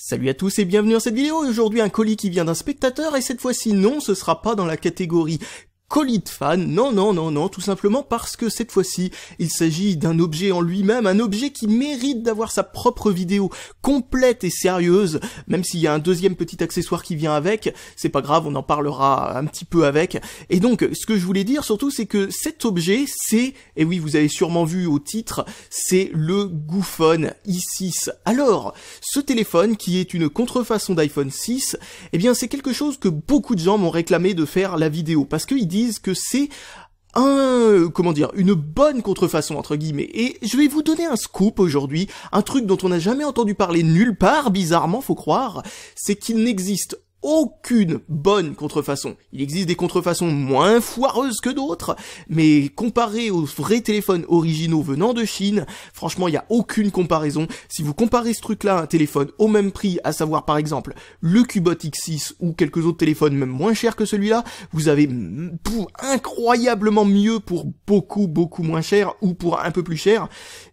Salut à tous et bienvenue dans cette vidéo, aujourd'hui un colis qui vient d'un spectateur et cette fois-ci non, ce sera pas dans la catégorie colis fan, non, non, non, non, tout simplement parce que cette fois-ci, il s'agit d'un objet en lui-même, un objet qui mérite d'avoir sa propre vidéo complète et sérieuse, même s'il y a un deuxième petit accessoire qui vient avec, c'est pas grave, on en parlera un petit peu avec. Et donc, ce que je voulais dire surtout, c'est que cet objet, c'est, et oui, vous avez sûrement vu au titre, c'est le Goophone i6. Alors, ce téléphone, qui est une contrefaçon d'iPhone 6, eh bien, c'est quelque chose que beaucoup de gens m'ont réclamé de faire la vidéo, parce qu'ils disent que c'est un, comment dire, une bonne contrefaçon entre guillemets. Et je vais vous donner un scoop aujourd'hui, un truc dont on n'a jamais entendu parler nulle part, bizarrement, faut croire, c'est qu'il n'existe aucune bonne contrefaçon. Il existe des contrefaçons moins foireuses que d'autres, mais comparé aux vrais téléphones originaux venant de Chine, franchement, il n'y a aucune comparaison. Si vous comparez ce truc-là à un téléphone au même prix, à savoir par exemple le Cubot X6 ou quelques autres téléphones même moins chers que celui-là, vous avez incroyablement mieux pour beaucoup beaucoup moins cher ou pour un peu plus cher.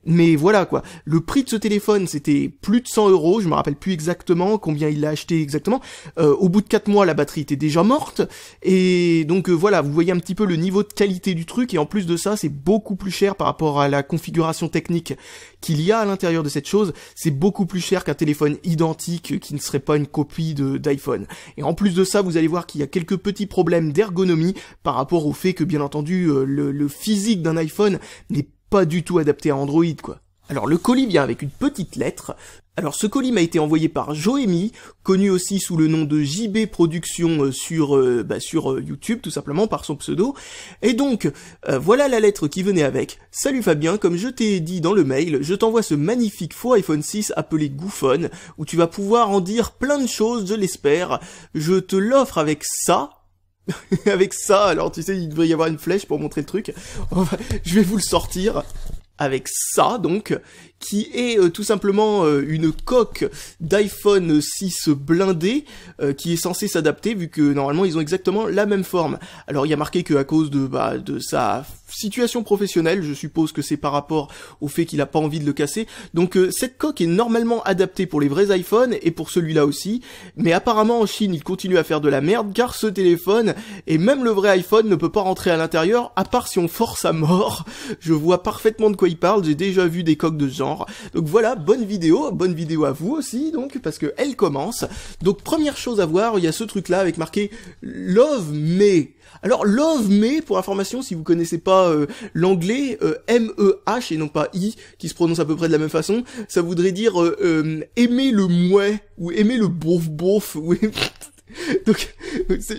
Mais voilà quoi. Le prix de ce téléphone, c'était plus de 100 euros. Je me rappelle plus exactement combien il l'a acheté exactement. Euh, euh, au bout de 4 mois, la batterie était déjà morte. Et donc euh, voilà, vous voyez un petit peu le niveau de qualité du truc. Et en plus de ça, c'est beaucoup plus cher par rapport à la configuration technique qu'il y a à l'intérieur de cette chose. C'est beaucoup plus cher qu'un téléphone identique qui ne serait pas une copie d'iPhone. Et en plus de ça, vous allez voir qu'il y a quelques petits problèmes d'ergonomie par rapport au fait que, bien entendu, euh, le, le physique d'un iPhone n'est pas du tout adapté à Android, quoi. Alors le colis vient avec une petite lettre alors ce colis m'a été envoyé par Joemi, connu aussi sous le nom de JB Productions euh, sur, euh, bah, sur euh, YouTube, tout simplement par son pseudo. Et donc, voilà la lettre qui venait avec. Salut Fabien, comme je t'ai dit dans le mail, je t'envoie ce magnifique faux iPhone 6 appelé Gouffon, où tu vas pouvoir en dire plein de choses, je l'espère. Je te l'offre avec ça, avec ça, alors tu sais, il devrait y avoir une flèche pour montrer le truc. je vais vous le sortir. Avec ça, donc, qui est euh, tout simplement euh, une coque d'iPhone 6 blindé euh, qui est censée s'adapter vu que normalement ils ont exactement la même forme. Alors il y a marqué que à cause de, bah, de sa situation professionnelle, je suppose que c'est par rapport au fait qu'il a pas envie de le casser. Donc cette coque est normalement adaptée pour les vrais iPhones et pour celui-là aussi, mais apparemment en Chine, il continue à faire de la merde car ce téléphone et même le vrai iPhone ne peut pas rentrer à l'intérieur à part si on force à mort. Je vois parfaitement de quoi il parle, j'ai déjà vu des coques de ce genre donc voilà, bonne vidéo, bonne vidéo à vous aussi, donc, parce que elle commence. Donc première chose à voir, il y a ce truc-là avec marqué Love Me. Alors Love Me, pour information, si vous connaissez pas euh, l'anglais, M-E-H e et non pas I, qui se prononce à peu près de la même façon, ça voudrait dire euh, euh, aimer le mouet, ou aimer le bouf bouf, ou... donc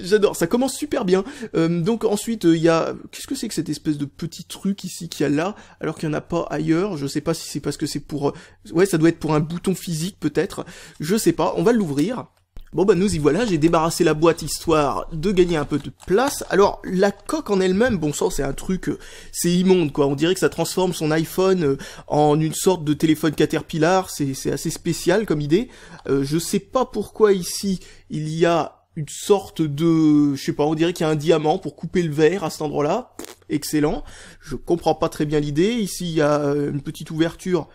j'adore, ça commence super bien. Euh, donc ensuite euh, il y a qu'est-ce que c'est que cette espèce de petit truc ici qu'il y a là alors qu'il n'y en a pas ailleurs, je sais pas si c'est parce que c'est pour euh, ouais, ça doit être pour un bouton physique peut-être, je sais pas, on va l'ouvrir. Bon bah nous y voilà, j'ai débarrassé la boîte histoire de gagner un peu de place. Alors la coque en elle-même, bon sang c'est un truc, euh, c'est immonde quoi, on dirait que ça transforme son iPhone euh, en une sorte de téléphone Caterpillar, c'est assez spécial comme idée. Euh, je sais pas pourquoi ici il y a une sorte de, je sais pas, on dirait qu'il y a un diamant pour couper le verre à cet endroit-là, excellent. Je comprends pas très bien l'idée, ici il y a une petite ouverture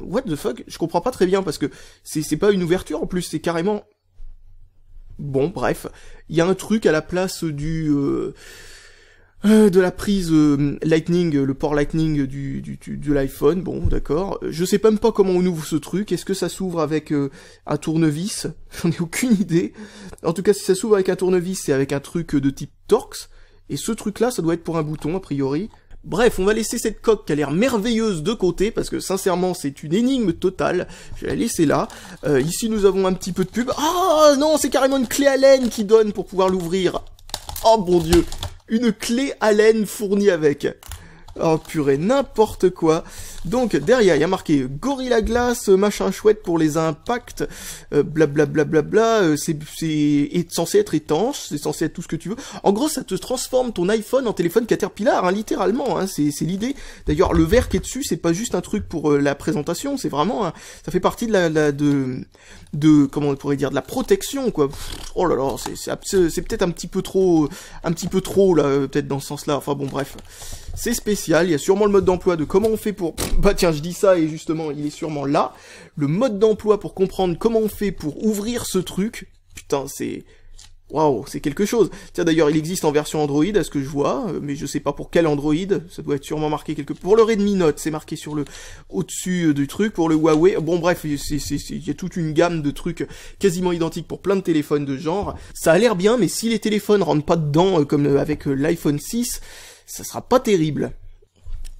what the fuck Je comprends pas très bien parce que c'est pas une ouverture en plus, c'est carrément... Bon, bref, il y a un truc à la place du... Euh, euh de la prise euh, Lightning, le port Lightning du, du, de l'iPhone, bon, d'accord. Je sais même pas comment on ouvre ce truc, est-ce que ça s'ouvre avec euh, un tournevis J'en ai aucune idée. En tout cas, si ça s'ouvre avec un tournevis, c'est avec un truc de type Torx, et ce truc-là, ça doit être pour un bouton, a priori. Bref, on va laisser cette coque qui a l'air merveilleuse de côté, parce que sincèrement, c'est une énigme totale. Je vais la laisser là. Euh, ici, nous avons un petit peu de pub. Ah non, c'est carrément une clé à qui donne pour pouvoir l'ouvrir. Oh bon dieu, une clé à fournie avec. Oh purée, n'importe quoi. Donc derrière, il y a marqué Gorilla glace euh, machin chouette pour les impacts, blablabla, euh, bla, bla, bla, bla euh, c'est est censé être étanche, c'est censé être tout ce que tu veux. En gros, ça te transforme ton iPhone en téléphone Caterpillar, hein, littéralement, hein, c'est l'idée. D'ailleurs, le verre qui est dessus, c'est pas juste un truc pour la présentation, c'est vraiment, ça fait partie de la, de, de, comment on pourrait dire, de la protection, quoi. oh là là, c'est peut-être un petit peu trop, un petit peu trop, là, peut-être dans ce sens-là, enfin bon, bref. C'est spécial, il y a sûrement le mode d'emploi de comment on fait pour... Bah tiens, je dis ça et justement, il est sûrement là. Le mode d'emploi pour comprendre comment on fait pour ouvrir ce truc. Putain, c'est... Waouh, c'est quelque chose. Tiens d'ailleurs, il existe en version Android, à ce que je vois, euh, mais je sais pas pour quel Android. Ça doit être sûrement marqué quelque pour le Redmi Note, c'est marqué sur le au-dessus euh, du truc pour le Huawei. Bon bref, il y a toute une gamme de trucs quasiment identiques pour plein de téléphones de genre. Ça a l'air bien, mais si les téléphones rentrent pas dedans euh, comme avec l'iPhone 6, ça sera pas terrible.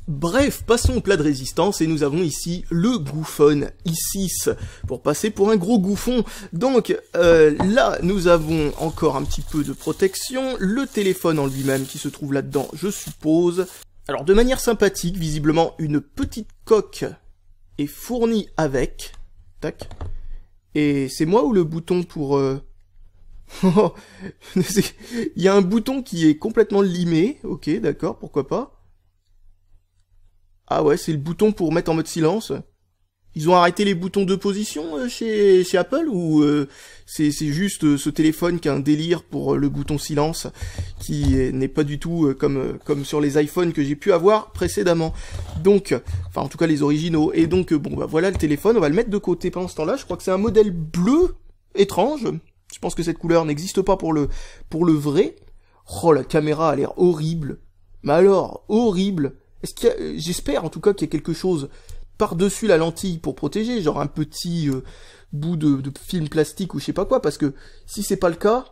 Bref, passons au plat de résistance et nous avons ici le gouffon I6 pour passer pour un gros gouffon. Donc euh, là, nous avons encore un petit peu de protection, le téléphone en lui-même qui se trouve là-dedans, je suppose. Alors de manière sympathique, visiblement une petite coque est fournie avec. Tac. Et c'est moi ou le bouton pour... Euh, Il y a un bouton qui est complètement limé. Ok, d'accord, pourquoi pas. Ah ouais, c'est le bouton pour mettre en mode silence. Ils ont arrêté les boutons de position euh, chez, Apple ou euh, c'est juste euh, ce téléphone qui a un délire pour le bouton silence qui n'est pas du tout comme, comme sur les iPhones que j'ai pu avoir précédemment. Donc, enfin en tout cas les originaux. Et donc bon bah voilà le téléphone, on va le mettre de côté pendant ce temps-là. Je crois que c'est un modèle bleu étrange. Je pense que cette couleur n'existe pas pour le, pour le vrai. Oh, la caméra a l'air horrible. Mais alors, horrible. Est-ce qu'il euh, j'espère en tout cas qu'il y a quelque chose par-dessus la lentille pour protéger, genre un petit euh, bout de, film plastique ou je sais pas quoi, parce que si c'est pas le cas,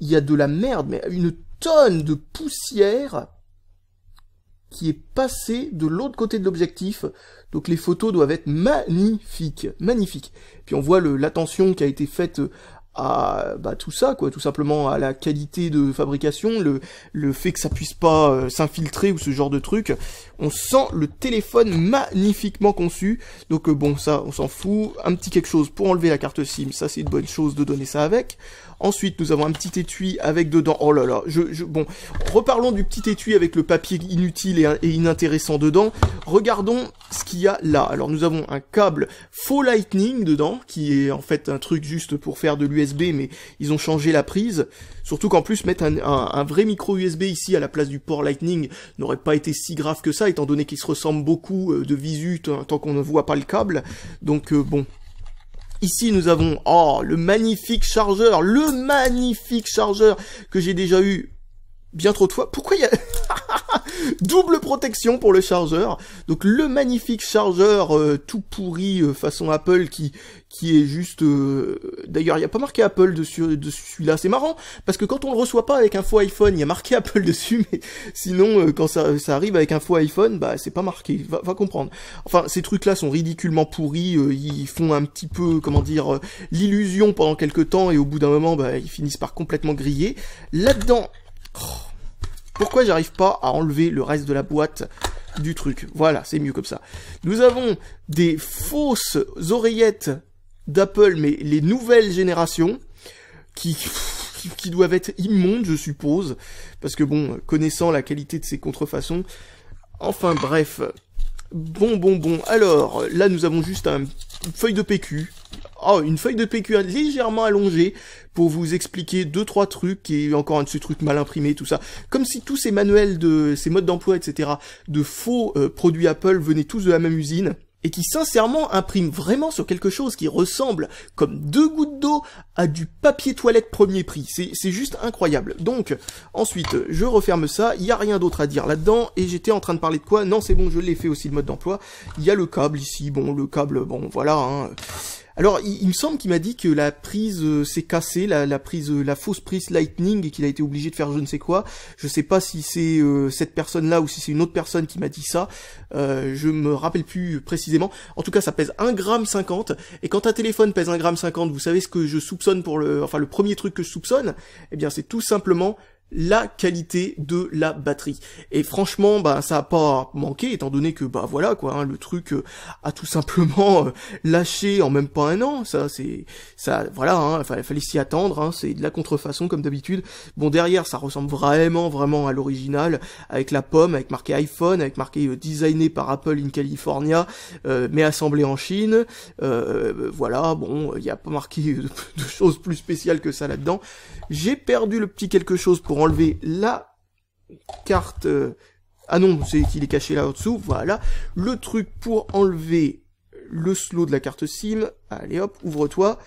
il y a de la merde, mais une tonne de poussière qui est passée de l'autre côté de l'objectif, donc les photos doivent être magnifiques, magnifiques. Puis on voit l'attention qui a été faite euh, à bah, tout ça, quoi, tout simplement à la qualité de fabrication, le, le fait que ça puisse pas euh, s'infiltrer ou ce genre de truc. On sent le téléphone magnifiquement conçu, donc euh, bon ça on s'en fout. Un petit quelque chose pour enlever la carte SIM, ça c'est une bonne chose de donner ça avec. Ensuite, nous avons un petit étui avec dedans... Oh là là, je, Bon, reparlons du petit étui avec le papier inutile et, inintéressant dedans. Regardons ce qu'il y a là. Alors, nous avons un câble faux lightning dedans, qui est en fait un truc juste pour faire de l'USB, mais ils ont changé la prise. Surtout qu'en plus, mettre un, vrai micro USB ici à la place du port lightning n'aurait pas été si grave que ça, étant donné qu'il se ressemble beaucoup euh, de visu tant qu'on ne voit pas le câble. Donc, euh, bon... Ici, nous avons oh, le magnifique chargeur, le magnifique chargeur que j'ai déjà eu bien trop de fois. Pourquoi il y a... Double protection pour le chargeur. Donc le magnifique chargeur euh, tout pourri euh, façon Apple qui qui est juste... Euh, d'ailleurs, il n'y a pas marqué Apple dessus, celui-là. C'est marrant, parce que quand on le reçoit pas avec un faux iPhone, il y a marqué Apple dessus, mais sinon, quand ça, ça arrive avec un faux iPhone, bah c'est pas marqué. Va, comprendre. Enfin, ces trucs-là sont ridiculement pourris. ils font un petit peu, comment dire, l'illusion pendant quelques temps, et au bout d'un moment, bah, ils finissent par complètement griller. Là-dedans, Oh. Pourquoi j'arrive pas à enlever le reste de la boîte du truc Voilà, c'est mieux comme ça. Nous avons des fausses oreillettes d'Apple, mais les nouvelles générations, qui, qui doivent être immondes, je suppose, parce que bon, connaissant la qualité de ces contrefaçons, enfin bref. Bon, bon, bon. Alors, là, nous avons juste un, une feuille de PQ, oh, une feuille de PQ légèrement allongée pour vous expliquer deux trois trucs et encore un de ces trucs mal imprimés tout ça comme si tous ces manuels de ces modes d'emploi etc de faux euh, produits Apple venaient tous de la même usine et qui sincèrement impriment vraiment sur quelque chose qui ressemble comme deux gouttes d'eau à du papier toilette premier prix. C'est juste incroyable. Donc, ensuite, je referme ça, il n'y a rien d'autre à dire là-dedans, et j'étais en train de parler de quoi Non, c'est bon, je l'ai fait aussi le mode d'emploi. Il y a le câble ici, bon, le câble, bon, voilà, hein. Alors, il, me semble qu'il m'a dit que la prise euh, s'est cassée, la, prise, euh, la fausse prise Lightning, et qu'il a été obligé de faire je ne sais quoi. Je sais pas si c'est euh, cette personne-là ou si c'est une autre personne qui m'a dit ça. je me rappelle plus précisément. En tout cas, ça pèse gramme g. Et quand un téléphone pèse gramme g, vous savez ce que je soupçonne pour le, enfin le premier truc que je soupçonne Eh bien, c'est tout simplement la qualité de la batterie. Et franchement, bah ça a pas manqué, étant donné que bah voilà quoi, hein, le truc euh, a tout simplement euh, lâché en même pas un an. Ça c'est ça voilà, hein, fallait, fallait s'y attendre. Hein, c'est de la contrefaçon comme d'habitude. Bon derrière, ça ressemble vraiment vraiment à l'original, avec la pomme, avec marqué iPhone, avec marqué euh, designé par Apple in California, mais assemblé en Chine. voilà, bon, il n'y a pas marqué de, de choses plus spéciales que ça là-dedans. J'ai perdu le petit quelque chose pour enlever la carte... Euh, ah non, c'est qu'il est caché là en dessous voilà. Le truc pour enlever le slow de la carte SIM. Allez hop, ouvre-toi.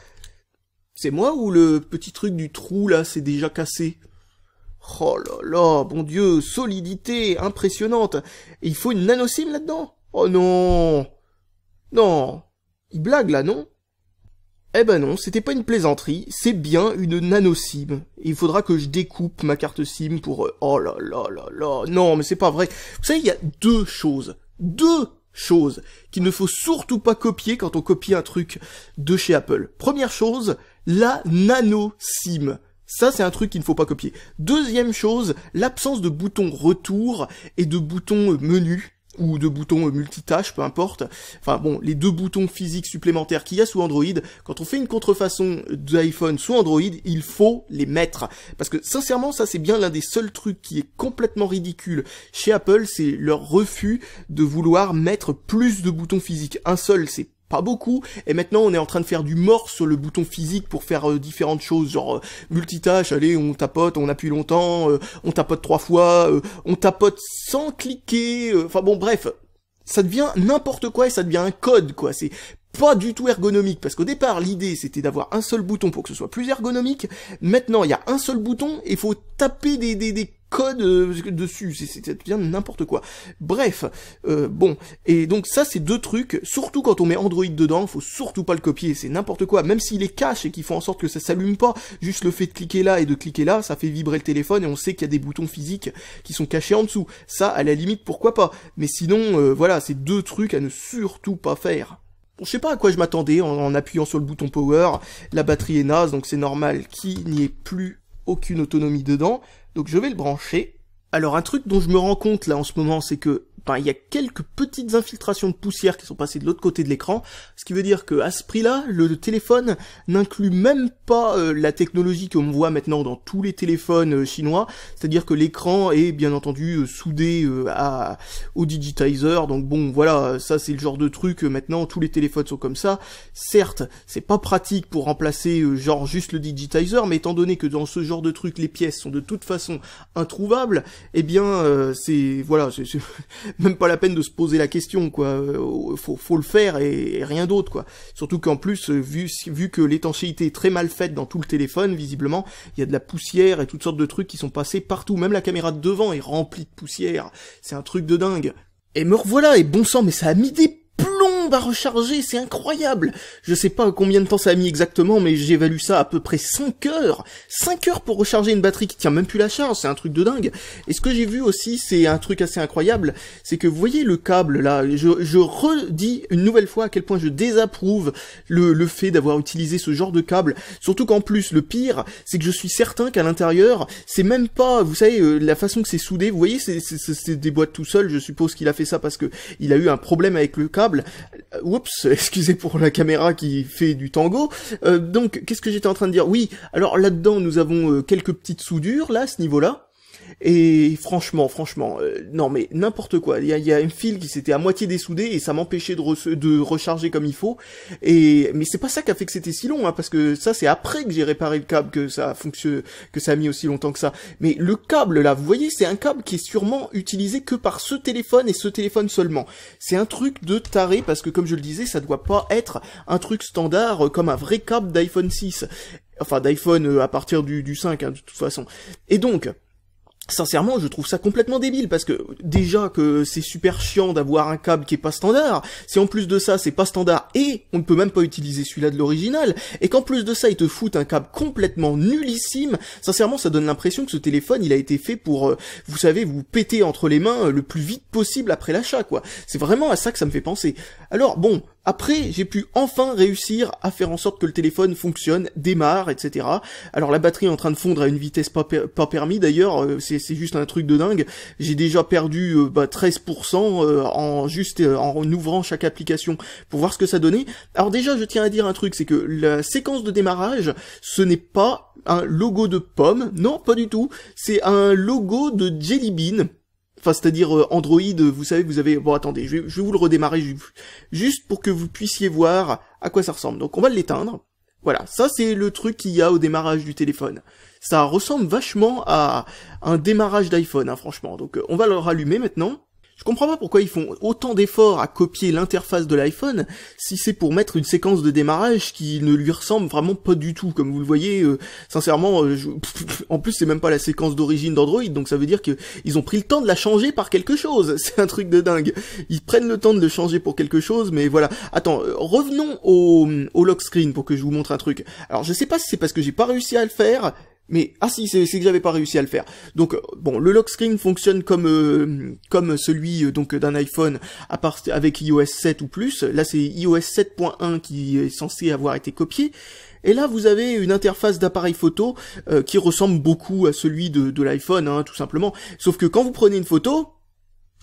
C'est moi ou le petit truc du trou là, c'est déjà cassé Oh là là, bon dieu, solidité impressionnante. il faut une nano sim là-dedans Oh non Non Il blague là, non eh ben non, c'était pas une plaisanterie, c'est bien une nano SIM. Il faudra que je découpe ma carte SIM pour... Euh, oh là là là là, non mais c'est pas vrai. Vous savez, il y a deux choses. Deux choses qu'il ne faut surtout pas copier quand on copie un truc de chez Apple. Première chose, la nano SIM. Ça, c'est un truc qu'il ne faut pas copier. Deuxième chose, l'absence de bouton retour et de bouton menu ou de boutons euh, multitâches, peu importe. Enfin bon, les deux boutons physiques supplémentaires qu'il y a sous Android, quand on fait une contrefaçon d'iPhone sous Android, il faut les mettre. Parce que sincèrement, ça c'est bien l'un des seuls trucs qui est complètement ridicule chez Apple, c'est leur refus de vouloir mettre plus de boutons physiques. Un seul, c'est pas beaucoup, et maintenant on est en train de faire du mort sur le bouton physique pour faire euh, différentes choses, genre euh, multitâche, allez, on tapote, on appuie longtemps, euh, on tapote trois fois, on tapote sans cliquer, enfin bon bref, ça devient n'importe quoi et ça devient un code quoi, c'est pas du tout ergonomique, parce qu'au départ l'idée c'était d'avoir un seul bouton pour que ce soit plus ergonomique, maintenant il y a un seul bouton et il faut taper des, des code euh, dessus, c'est bien n'importe quoi. Bref, euh, bon, et donc ça c'est deux trucs, surtout quand on met Android dedans, faut surtout pas le copier, c'est n'importe quoi, même s'il est cache et qu'il font en sorte que ça s'allume pas, juste le fait de cliquer là et de cliquer là, ça fait vibrer le téléphone et on sait qu'il y a des boutons physiques qui sont cachés en dessous, ça à la limite pourquoi pas, mais sinon euh, voilà, c'est deux trucs à ne surtout pas faire. Bon, je sais pas à quoi je m'attendais en, appuyant sur le bouton power, la batterie est naze donc c'est normal, qu'il n'y ait plus aucune autonomie dedans, donc je vais le brancher. Alors un truc dont je me rends compte là en ce moment, c'est que il y a quelques petites infiltrations de poussière qui sont passées de l'autre côté de l'écran, ce qui veut dire que à ce prix-là, le, téléphone n'inclut même pas euh, la technologie qu'on voit maintenant dans tous les téléphones euh, chinois, c'est-à-dire que l'écran est bien entendu euh, soudé à, au digitizer, donc bon, voilà, ça c'est le genre de truc, maintenant tous les téléphones sont comme ça, certes, c'est pas pratique pour remplacer genre juste le digitizer, mais étant donné que dans ce genre de truc, les pièces sont de toute façon introuvables, eh bien, c'est, voilà, c'est même pas la peine de se poser la question, quoi. Euh, faut, faut le faire et, rien d'autre, quoi. Surtout qu'en plus, euh, vu, vu que l'étanchéité est très mal faite dans tout le téléphone, visiblement, il y a de la poussière et toutes sortes de trucs qui sont passés partout. Même la caméra de devant est remplie de poussière. C'est un truc de dingue. Et me revoilà, et bon sang, mais ça a mis des va à recharger, c'est incroyable Je sais pas combien de temps ça a mis exactement, mais j'évalue ça à peu près 5 heures 5 heures pour recharger une batterie qui tient même plus la charge, c'est un truc de dingue Et ce que j'ai vu aussi, c'est un truc assez incroyable, c'est que vous voyez le câble là, je, je, redis une nouvelle fois à quel point je désapprouve le, le fait d'avoir utilisé ce genre de câble, surtout qu'en plus, le pire, c'est que je suis certain qu'à l'intérieur, c'est même pas, vous savez, euh, la façon que c'est soudé, vous voyez, c'est des boîtes tout seul, je suppose qu'il a fait ça parce que il a eu un problème avec le câble, euh, oups, excusez pour la caméra qui fait du tango. Euh, donc, qu'est-ce que j'étais en train de dire Oui, alors là-dedans, nous avons euh, quelques petites soudures, là, à ce niveau-là. Et franchement, franchement, euh, non mais n'importe quoi. Il y a, y un fil qui s'était à moitié dessoudé et ça m'empêchait de, de recharger comme il faut. Et mais c'est pas ça qui a fait que c'était si long, hein, parce que ça c'est après que j'ai réparé le câble que ça fonctionne, que ça a mis aussi longtemps que ça. Mais le câble là, vous voyez, c'est un câble qui est sûrement utilisé que par ce téléphone et ce téléphone seulement. C'est un truc de taré parce que comme je le disais, ça doit pas être un truc standard comme un vrai câble d'iPhone 6. Enfin d'iPhone euh, à partir du, du 5 hein, de toute façon. Et donc, Sincèrement, je trouve ça complètement débile parce que déjà que c'est super chiant d'avoir un câble qui est pas standard, si en plus de ça c'est pas standard et on ne peut même pas utiliser celui-là de l'original, et qu'en plus de ça ils te foutent un câble complètement nullissime, sincèrement ça donne l'impression que ce téléphone il a été fait pour, euh, vous savez, vous péter entre les mains euh, le plus vite possible après l'achat quoi. C'est vraiment à ça que ça me fait penser. Alors bon, après, j'ai pu enfin réussir à faire en sorte que le téléphone fonctionne, démarre, etc. Alors la batterie est en train de fondre à une vitesse pas, permis d'ailleurs, euh, c'est juste un truc de dingue. J'ai déjà perdu 13% euh, bah, euh, en juste en ouvrant chaque application pour voir ce que ça donnait. Alors déjà, je tiens à dire un truc, c'est que la séquence de démarrage, ce n'est pas un logo de pomme, non, pas du tout. C'est un logo de Jelly Bean c'est-à-dire euh, Android, euh, vous savez, vous avez... Bon, attendez, je vais, vous le redémarrer juste pour que vous puissiez voir à quoi ça ressemble. Donc, on va l'éteindre. Voilà, ça c'est le truc qu'il y a au démarrage du téléphone. Ça ressemble vachement à un démarrage d'iPhone, hein, franchement. Donc, euh, on va le rallumer maintenant. Je comprends pas pourquoi ils font autant d'efforts à copier l'interface de l'iPhone si c'est pour mettre une séquence de démarrage qui ne lui ressemble vraiment pas du tout. Comme vous le voyez, euh, sincèrement, euh, en plus c'est même pas la séquence d'origine d'Android, donc ça veut dire qu'ils ont pris le temps de la changer par quelque chose. C'est un truc de dingue. Ils prennent le temps de le changer pour quelque chose, mais voilà. Attends, euh, revenons au, au lock screen pour que je vous montre un truc. Alors je sais pas si c'est parce que j'ai pas réussi à le faire, mais ah si, c'est que j'avais pas réussi à le faire. Donc euh, bon, le lock screen fonctionne comme euh, comme celui euh, donc d'un iPhone à part avec iOS 7 ou plus. Là c'est iOS 7.1 qui est censé avoir été copié. Et là, vous avez une interface d'appareil photo qui ressemble beaucoup à celui de, l'iPhone, hein, tout simplement. Sauf que quand vous prenez une photo,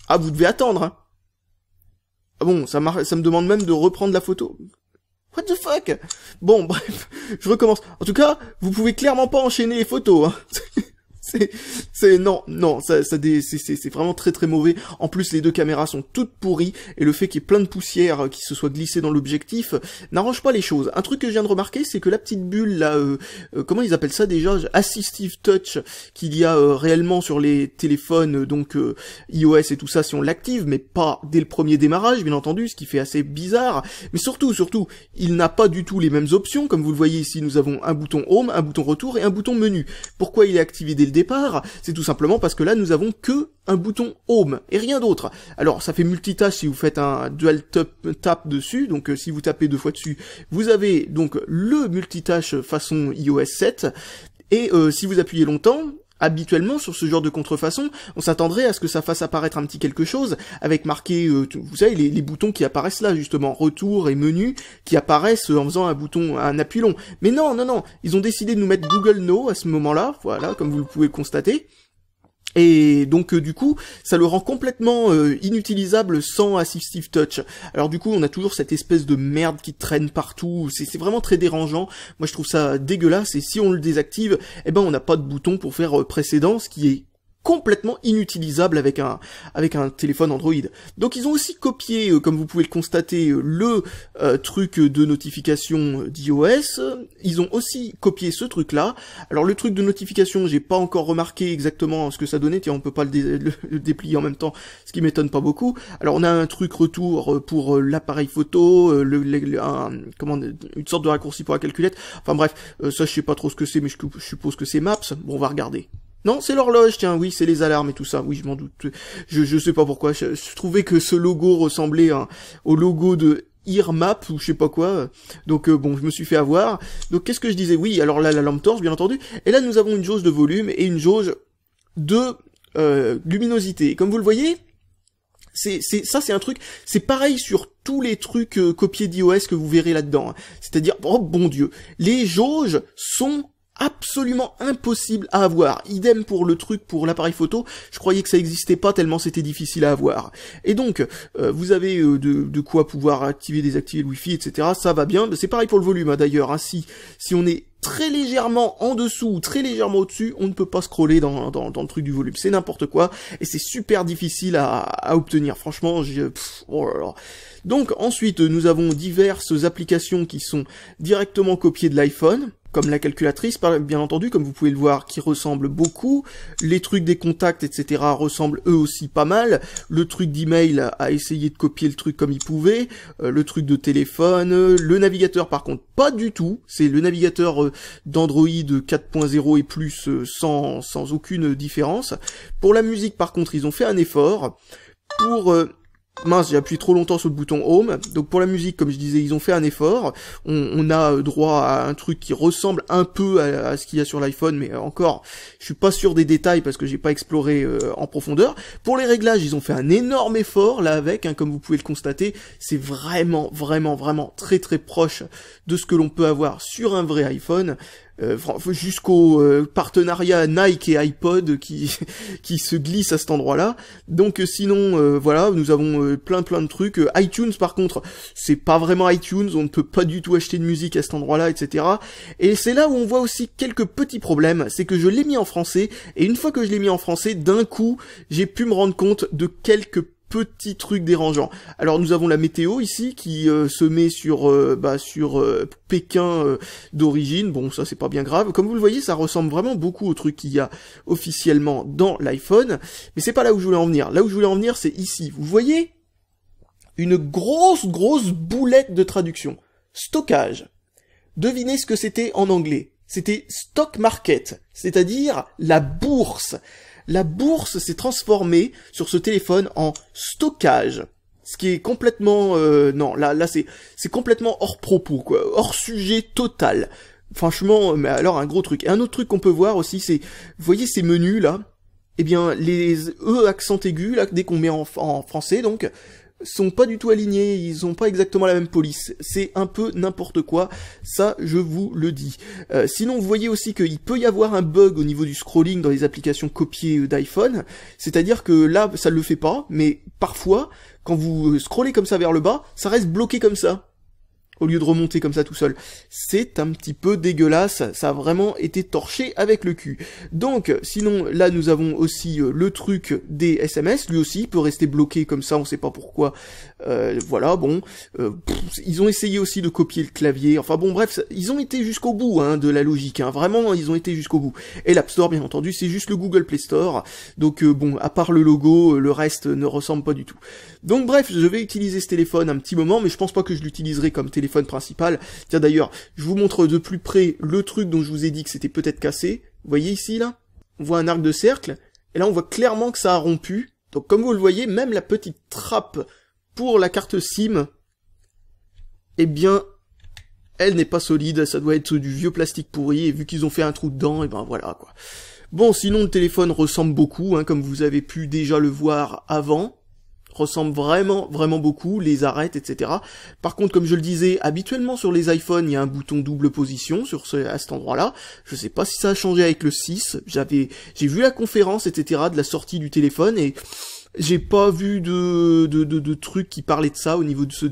ah, vous devez attendre. Hein. Ah bon, ça, ça me demande même de reprendre la photo. What the fuck Bon, bref, je recommence. En tout cas, vous pouvez clairement pas enchaîner les photos. Hein. c'est non, non, ça, ça c'est vraiment très très mauvais. En plus, les deux caméras sont toutes pourries et le fait qu'il y ait plein de poussière euh, qui se soit glissée dans l'objectif euh, n'arrange pas les choses. Un truc que je viens de remarquer, c'est que la petite bulle là, euh, comment ils appellent ça déjà, assistive touch, qu'il y a réellement sur les téléphones donc iOS et tout ça, si on l'active, mais pas dès le premier démarrage, bien entendu, ce qui fait assez bizarre. Mais surtout, surtout, il n'a pas du tout les mêmes options. Comme vous le voyez ici, nous avons un bouton Home, un bouton Retour et un bouton Menu. Pourquoi il est activé dès le départ c'est tout simplement parce que là nous avons que un bouton Home et rien d'autre. Alors ça fait multitâche si vous faites un dual tap, dessus, donc euh, si vous tapez deux fois dessus, vous avez donc le multitâche façon iOS 7, et euh, si vous appuyez longtemps, Habituellement, sur ce genre de contrefaçon, on s'attendrait à ce que ça fasse apparaître un petit quelque chose, avec marqué, euh, vous savez, les, boutons qui apparaissent là, justement, retour et menu, qui apparaissent euh, en faisant un bouton, un appui long. Mais non, non, non, ils ont décidé de nous mettre Google No à ce moment-là, voilà, comme vous le pouvez constater. Et donc euh, du coup, ça le rend complètement euh, inutilisable sans Assistive Touch. Alors du coup, on a toujours cette espèce de merde qui traîne partout, c'est vraiment très dérangeant. Moi je trouve ça dégueulasse et si on le désactive, eh ben on n'a pas de bouton pour faire euh, précédent, ce qui est complètement inutilisable avec un avec un téléphone Android. Donc ils ont aussi copié, euh, comme vous pouvez le constater, euh, le euh, truc de notification d'iOS. Ils ont aussi copié ce truc-là. Alors le truc de notification, j'ai pas encore remarqué exactement ce que ça donnait. Tiens, on peut pas le, déplier en même temps, ce qui m'étonne pas beaucoup. Alors on a un truc retour pour l'appareil photo, le, une sorte de raccourci pour la calculette. Enfin bref, ça je sais pas trop ce que c'est, mais je suppose que c'est Maps. Bon, on va regarder. Non, c'est l'horloge, tiens, oui, c'est les alarmes et tout ça, oui, je m'en doute. Je, je sais pas pourquoi, je, trouvais que ce logo ressemblait au logo de Earmap ou je sais pas quoi. Donc euh, bon, je me suis fait avoir. Donc qu'est-ce que je disais Oui, alors là, la lampe torche, bien entendu. Et là, nous avons une jauge de volume et une jauge de euh, luminosité. Et comme vous le voyez, c'est, ça c'est un truc, c'est pareil sur tous les trucs euh, copiés d'iOS que vous verrez là-dedans. C'est-à-dire, oh bon dieu, les jauges sont absolument impossible à avoir. Idem pour le truc pour l'appareil photo, je croyais que ça existait pas tellement c'était difficile à avoir. Et donc, euh, vous avez euh, de, quoi pouvoir activer, désactiver le Wi-Fi, etc. Ça va bien. C'est pareil pour le volume hein, d'ailleurs. ainsi hein. Si, on est très légèrement en dessous très légèrement au-dessus, on ne peut pas scroller dans, dans, dans le truc du volume. C'est n'importe quoi et c'est super difficile à, à obtenir. Franchement, je... Oh donc ensuite, nous avons diverses applications qui sont directement copiées de l'iPhone comme la calculatrice, bien entendu, comme vous pouvez le voir, qui ressemble beaucoup. Les trucs des contacts, etc. ressemblent eux aussi pas mal. Le truc d'email a essayé de copier le truc comme il pouvait. Euh, le truc de téléphone. Euh, le navigateur, par contre, pas du tout. C'est le navigateur euh, d'Android 4.0 et plus sans, sans aucune différence. Pour la musique, par contre, ils ont fait un effort. Pour mince, j'ai appuyé trop longtemps sur le bouton Home. Donc pour la musique, comme je disais, ils ont fait un effort. On, a euh, droit à un truc qui ressemble un peu à, ce qu'il y a sur l'iPhone, mais euh, encore, je suis pas sûr des détails parce que j'ai pas exploré euh, en profondeur. Pour les réglages, ils ont fait un énorme effort là avec, hein, comme vous pouvez le constater, c'est vraiment, vraiment, vraiment très très proche de ce que l'on peut avoir sur un vrai iPhone. Euh, jusqu'au euh, partenariat Nike et iPod qui qui se glisse à cet endroit-là. Donc euh, sinon voilà, nous avons plein plein de trucs. iTunes par contre, c'est pas vraiment iTunes, on ne peut pas du tout acheter de musique à cet endroit-là, etc. Et c'est là où on voit aussi quelques petits problèmes, c'est que je l'ai mis en français et une fois que je l'ai mis en français, d'un coup, j'ai pu me rendre compte de quelques Petit truc dérangeant, Alors nous avons la météo ici qui euh, se met sur euh, bah, sur euh, Pékin d'origine. Bon ça c'est pas bien grave. Comme vous le voyez ça ressemble vraiment beaucoup au truc qu'il y a officiellement dans l'iPhone, mais c'est pas là où je voulais en venir. Là où je voulais en venir c'est ici. Vous voyez une grosse grosse boulette de traduction. Stockage. Devinez ce que c'était en anglais. C'était stock market, c'est-à-dire la bourse la bourse s'est transformée sur ce téléphone en stockage. Ce qui est complètement... Euh, non, là, là c'est, c'est complètement hors propos, quoi. Hors sujet total. Franchement, mais alors un gros truc. Et un autre truc qu'on peut voir aussi, c'est... Vous voyez ces menus, là eh bien, les E accent aigu, là, dès qu'on met en français, donc, sont pas du tout alignés, ils ont pas exactement la même police. C'est un peu n'importe quoi, ça je vous le dis. Euh, sinon, vous voyez aussi qu'il peut y avoir un bug au niveau du scrolling dans les applications copiées euh, d'iPhone, c'est-à-dire que là, ça le fait pas, mais parfois, quand vous scrollez comme ça vers le bas, ça reste bloqué comme ça au lieu de remonter comme ça tout seul. C'est un petit peu dégueulasse, ça a vraiment été torché avec le cul. Donc, sinon, là nous avons aussi euh, le truc des SMS, lui aussi il peut rester bloqué comme ça, on sait pas pourquoi, euh, voilà, bon, euh, ils ont essayé aussi de copier le clavier. Enfin bon, bref, ils ont été jusqu'au bout hein, de la logique. Hein, vraiment, ils ont été jusqu'au bout. Et l'App Store, bien entendu, c'est juste le Google Play Store. Donc euh, bon, à part le logo, le reste ne ressemble pas du tout. Donc bref, je vais utiliser ce téléphone un petit moment, mais je pense pas que je l'utiliserai comme téléphone principal. Tiens d'ailleurs, je vous montre de plus près le truc dont je vous ai dit que c'était peut-être cassé. Vous voyez ici là On voit un arc de cercle. Et là, on voit clairement que ça a rompu. Donc comme vous le voyez, même la petite trappe pour la carte SIM, eh bien, elle n'est pas solide, ça doit être du vieux plastique pourri, et vu qu'ils ont fait un trou dedans, et eh ben voilà, quoi. Bon, sinon, le téléphone ressemble beaucoup, hein, comme vous avez pu déjà le voir avant, ressemble vraiment, vraiment beaucoup, les arêtes, etc. Par contre, comme je le disais, habituellement sur les iPhones, il y a un bouton double position sur ce, à cet endroit-là. Je sais pas si ça a changé avec le 6, j'avais, j'ai vu la conférence, etc., de la sortie du téléphone, et j'ai pas vu de, de, de, truc qui parlait de ça au niveau de ce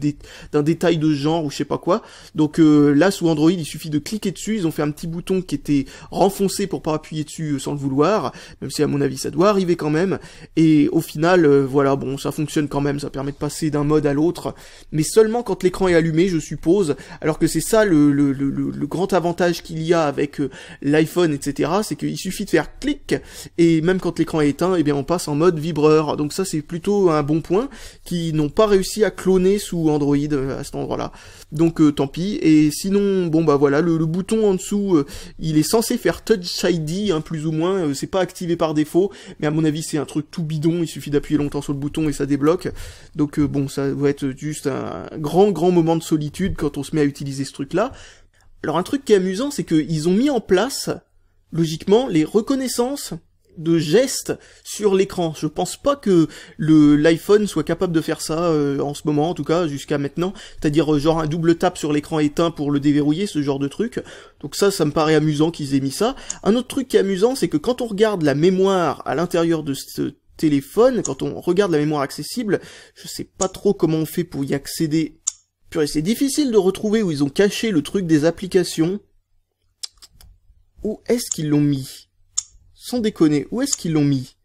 d'un détail de genre ou je sais pas quoi. Donc euh, là sous Android il suffit de cliquer dessus, ils ont fait un petit bouton qui était renfoncé pour pas appuyer dessus euh, sans le vouloir, même si à mon avis ça doit arriver quand même. Et au final euh, voilà bon ça fonctionne quand même, ça permet de passer d'un mode à l'autre, mais seulement quand l'écran est allumé je suppose, alors que c'est ça le, le, le, grand avantage qu'il y a avec l'iPhone etc, c'est qu'il suffit de faire clic et même quand l'écran est éteint, eh bien on passe en mode vibreur ça c'est plutôt un bon point, qu'ils n'ont pas réussi à cloner sous Android euh, à cet endroit-là. Donc euh, tant pis. Et sinon, bon bah voilà, le, bouton en dessous, euh, il est censé faire Touch ID, hein, plus ou moins, c'est pas activé par défaut, mais à mon avis c'est un truc tout bidon, il suffit d'appuyer longtemps sur le bouton et ça débloque. Donc bon, ça va être juste un grand grand moment de solitude quand on se met à utiliser ce truc-là. Alors un truc qui est amusant, c'est qu'ils ont mis en place, logiquement, les reconnaissances de gestes sur l'écran. Je pense pas que le l'iPhone soit capable de faire ça euh, en ce moment, en tout cas jusqu'à maintenant. C'est-à-dire euh, genre un double tap sur l'écran éteint pour le déverrouiller, ce genre de truc. Donc ça, ça me paraît amusant qu'ils aient mis ça. Un autre truc qui est amusant, c'est que quand on regarde la mémoire à l'intérieur de ce téléphone, quand on regarde la mémoire accessible, je sais pas trop comment on fait pour y accéder. Purée, c'est difficile de retrouver où ils ont caché le truc des applications. Où est-ce qu'ils l'ont mis sans déconner, où est-ce qu'ils l'ont mis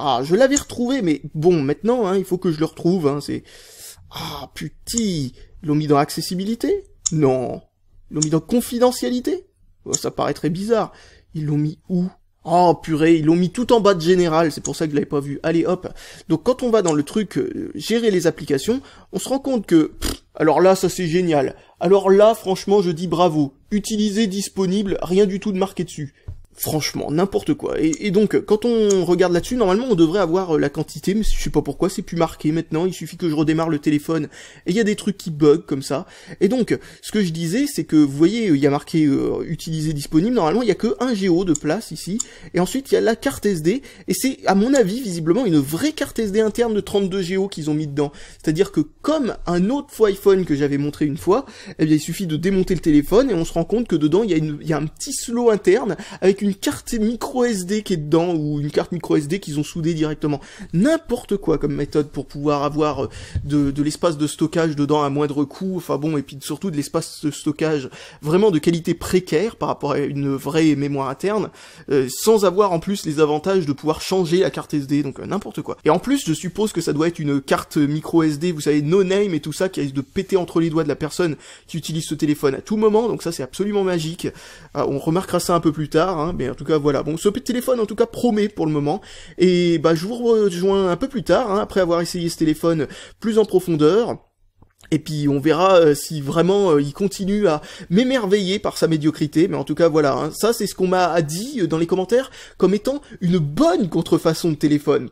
Ah, je l'avais retrouvé, mais bon, maintenant, hein, il faut que je le retrouve, hein, c'est... Ah, putain Ils l'ont mis dans accessibilité Non. Ils l'ont mis dans confidentialité oh, Ça paraît très bizarre. Ils l'ont mis où Ah, purée, ils l'ont mis tout en bas de général, c'est pour ça que je l'avais pas vu. Allez hop. Donc quand on va dans le truc euh, gérer les applications, on se rend compte que alors là ça c'est génial. Alors là franchement je dis bravo. Utilisé »,« disponible, rien du tout de marqué dessus. Franchement, n'importe quoi. Et, donc, quand on regarde là-dessus, normalement, on devrait avoir euh, la quantité, mais je sais pas pourquoi, c'est plus marqué maintenant. Il suffit que je redémarre le téléphone, et il y a des trucs qui bug comme ça. Et donc, ce que je disais, c'est que, vous voyez, euh, il y a marqué euh, utilisé disponible. Normalement, il y a que un GO de place ici. Et ensuite, il y a la carte SD. Et c'est, à mon avis, visiblement, une vraie carte SD interne de 32 GO qu'ils ont mis dedans. C'est-à-dire que, comme un autre iPhone que j'avais montré une fois, eh bien, il suffit de démonter le téléphone, et on se rend compte que dedans, il y a, y a un petit slow interne avec une carte micro SD qui est dedans ou une carte micro SD qu'ils ont soudé directement. N'importe quoi comme méthode pour pouvoir avoir euh, de, l'espace de stockage dedans à moindre coût. Enfin bon, et puis surtout de l'espace de stockage vraiment de qualité précaire par rapport à une vraie mémoire interne, euh, sans avoir en plus les avantages de pouvoir changer la carte SD, donc euh, n'importe quoi. Et en plus, je suppose que ça doit être une carte micro SD, vous savez, no name et tout ça, qui risque de péter entre les doigts de la personne qui utilise ce téléphone à tout moment, donc ça c'est absolument magique. Ah, on remarquera ça un peu plus tard, hein, Hein, mais en tout cas voilà. Bon, ce petit téléphone en tout cas promet pour le moment, et bah je vous rejoins un peu plus tard, hein, après avoir essayé ce téléphone plus en profondeur. Et puis on verra euh, si vraiment euh, il continue à m'émerveiller par sa médiocrité, mais en tout cas voilà, hein. ça c'est ce qu'on m'a dit euh, dans les commentaires comme étant une bonne contrefaçon de téléphone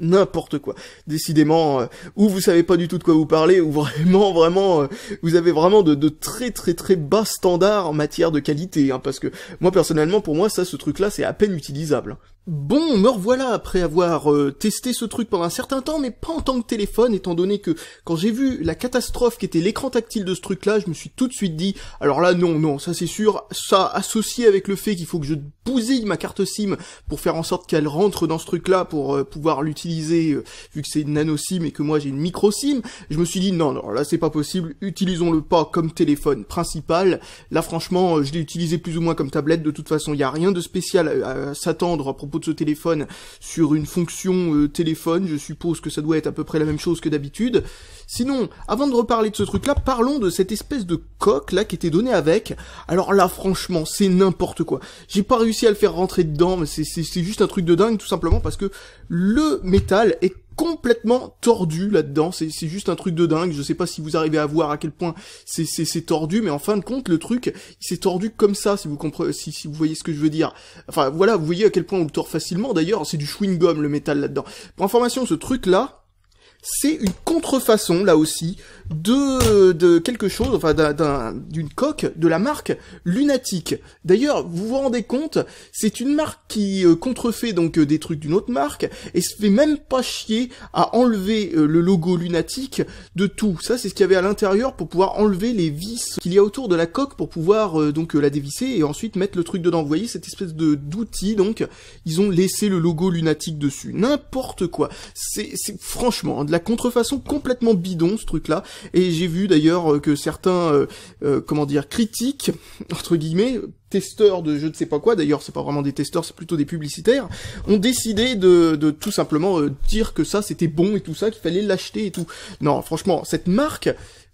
n'importe quoi. Décidément, euh, ou vous savez pas du tout de quoi vous parlez, ou vraiment, vraiment, euh, vous avez vraiment de, de, très très très bas standards en matière de qualité, hein, parce que moi personnellement, pour moi, ça, ce truc-là, c'est à peine utilisable. Bon, me revoilà après avoir euh, testé ce truc pendant un certain temps, mais pas en tant que téléphone, étant donné que quand j'ai vu la catastrophe qui était l'écran tactile de ce truc-là, je me suis tout de suite dit, alors là non, non, ça c'est sûr, ça associé avec le fait qu'il faut que je bousille ma carte SIM pour faire en sorte qu'elle rentre dans ce truc-là pour euh, pouvoir l'utiliser, euh, vu que c'est une nano SIM et que moi j'ai une micro SIM, je me suis dit non, non, là c'est pas possible, utilisons-le pas comme téléphone principal. Là franchement, je l'ai utilisé plus ou moins comme tablette, de toute façon il y a rien de spécial à s'attendre à propos de ce téléphone sur une fonction euh, téléphone, je suppose que ça doit être à peu près la même chose que d'habitude. Sinon, avant de reparler de ce truc-là, parlons de cette espèce de coque là qui était donnée avec. Alors là, franchement, c'est n'importe quoi. J'ai pas réussi à le faire rentrer dedans, mais c'est juste un truc de dingue tout simplement parce que le métal est complètement tordu là-dedans. C'est juste un truc de dingue. Je sais pas si vous arrivez à voir à quel point c'est tordu, mais en fin de compte, le truc, c'est tordu comme ça, si vous comprenez, si, si, vous voyez ce que je veux dire. Enfin, voilà, vous voyez à quel point on le tord facilement. D'ailleurs, c'est du chewing-gum, le métal là-dedans. Pour information, ce truc-là, c'est une contrefaçon, là aussi, de, quelque chose, enfin d'une coque de la marque lunatique D'ailleurs, vous vous rendez compte, c'est une marque qui euh, contrefait donc euh, des trucs d'une autre marque et se fait même pas chier à enlever euh, le logo lunatique de tout. Ça, c'est ce qu'il y avait à l'intérieur pour pouvoir enlever les vis qu'il y a autour de la coque pour pouvoir donc la dévisser et ensuite mettre le truc dedans. Vous voyez cette espèce de d'outil donc ils ont laissé le logo lunatique dessus. N'importe quoi. C'est franchement de la contrefaçon complètement bidon ce truc-là. Et j'ai vu d'ailleurs euh, que certains, euh, euh, comment dire, critiques entre guillemets testeurs de je ne sais pas quoi, d'ailleurs c'est pas vraiment des testeurs, c'est plutôt des publicitaires, ont décidé de, de tout simplement dire que ça c'était bon et tout ça, qu'il fallait l'acheter et tout. Non, franchement, cette marque,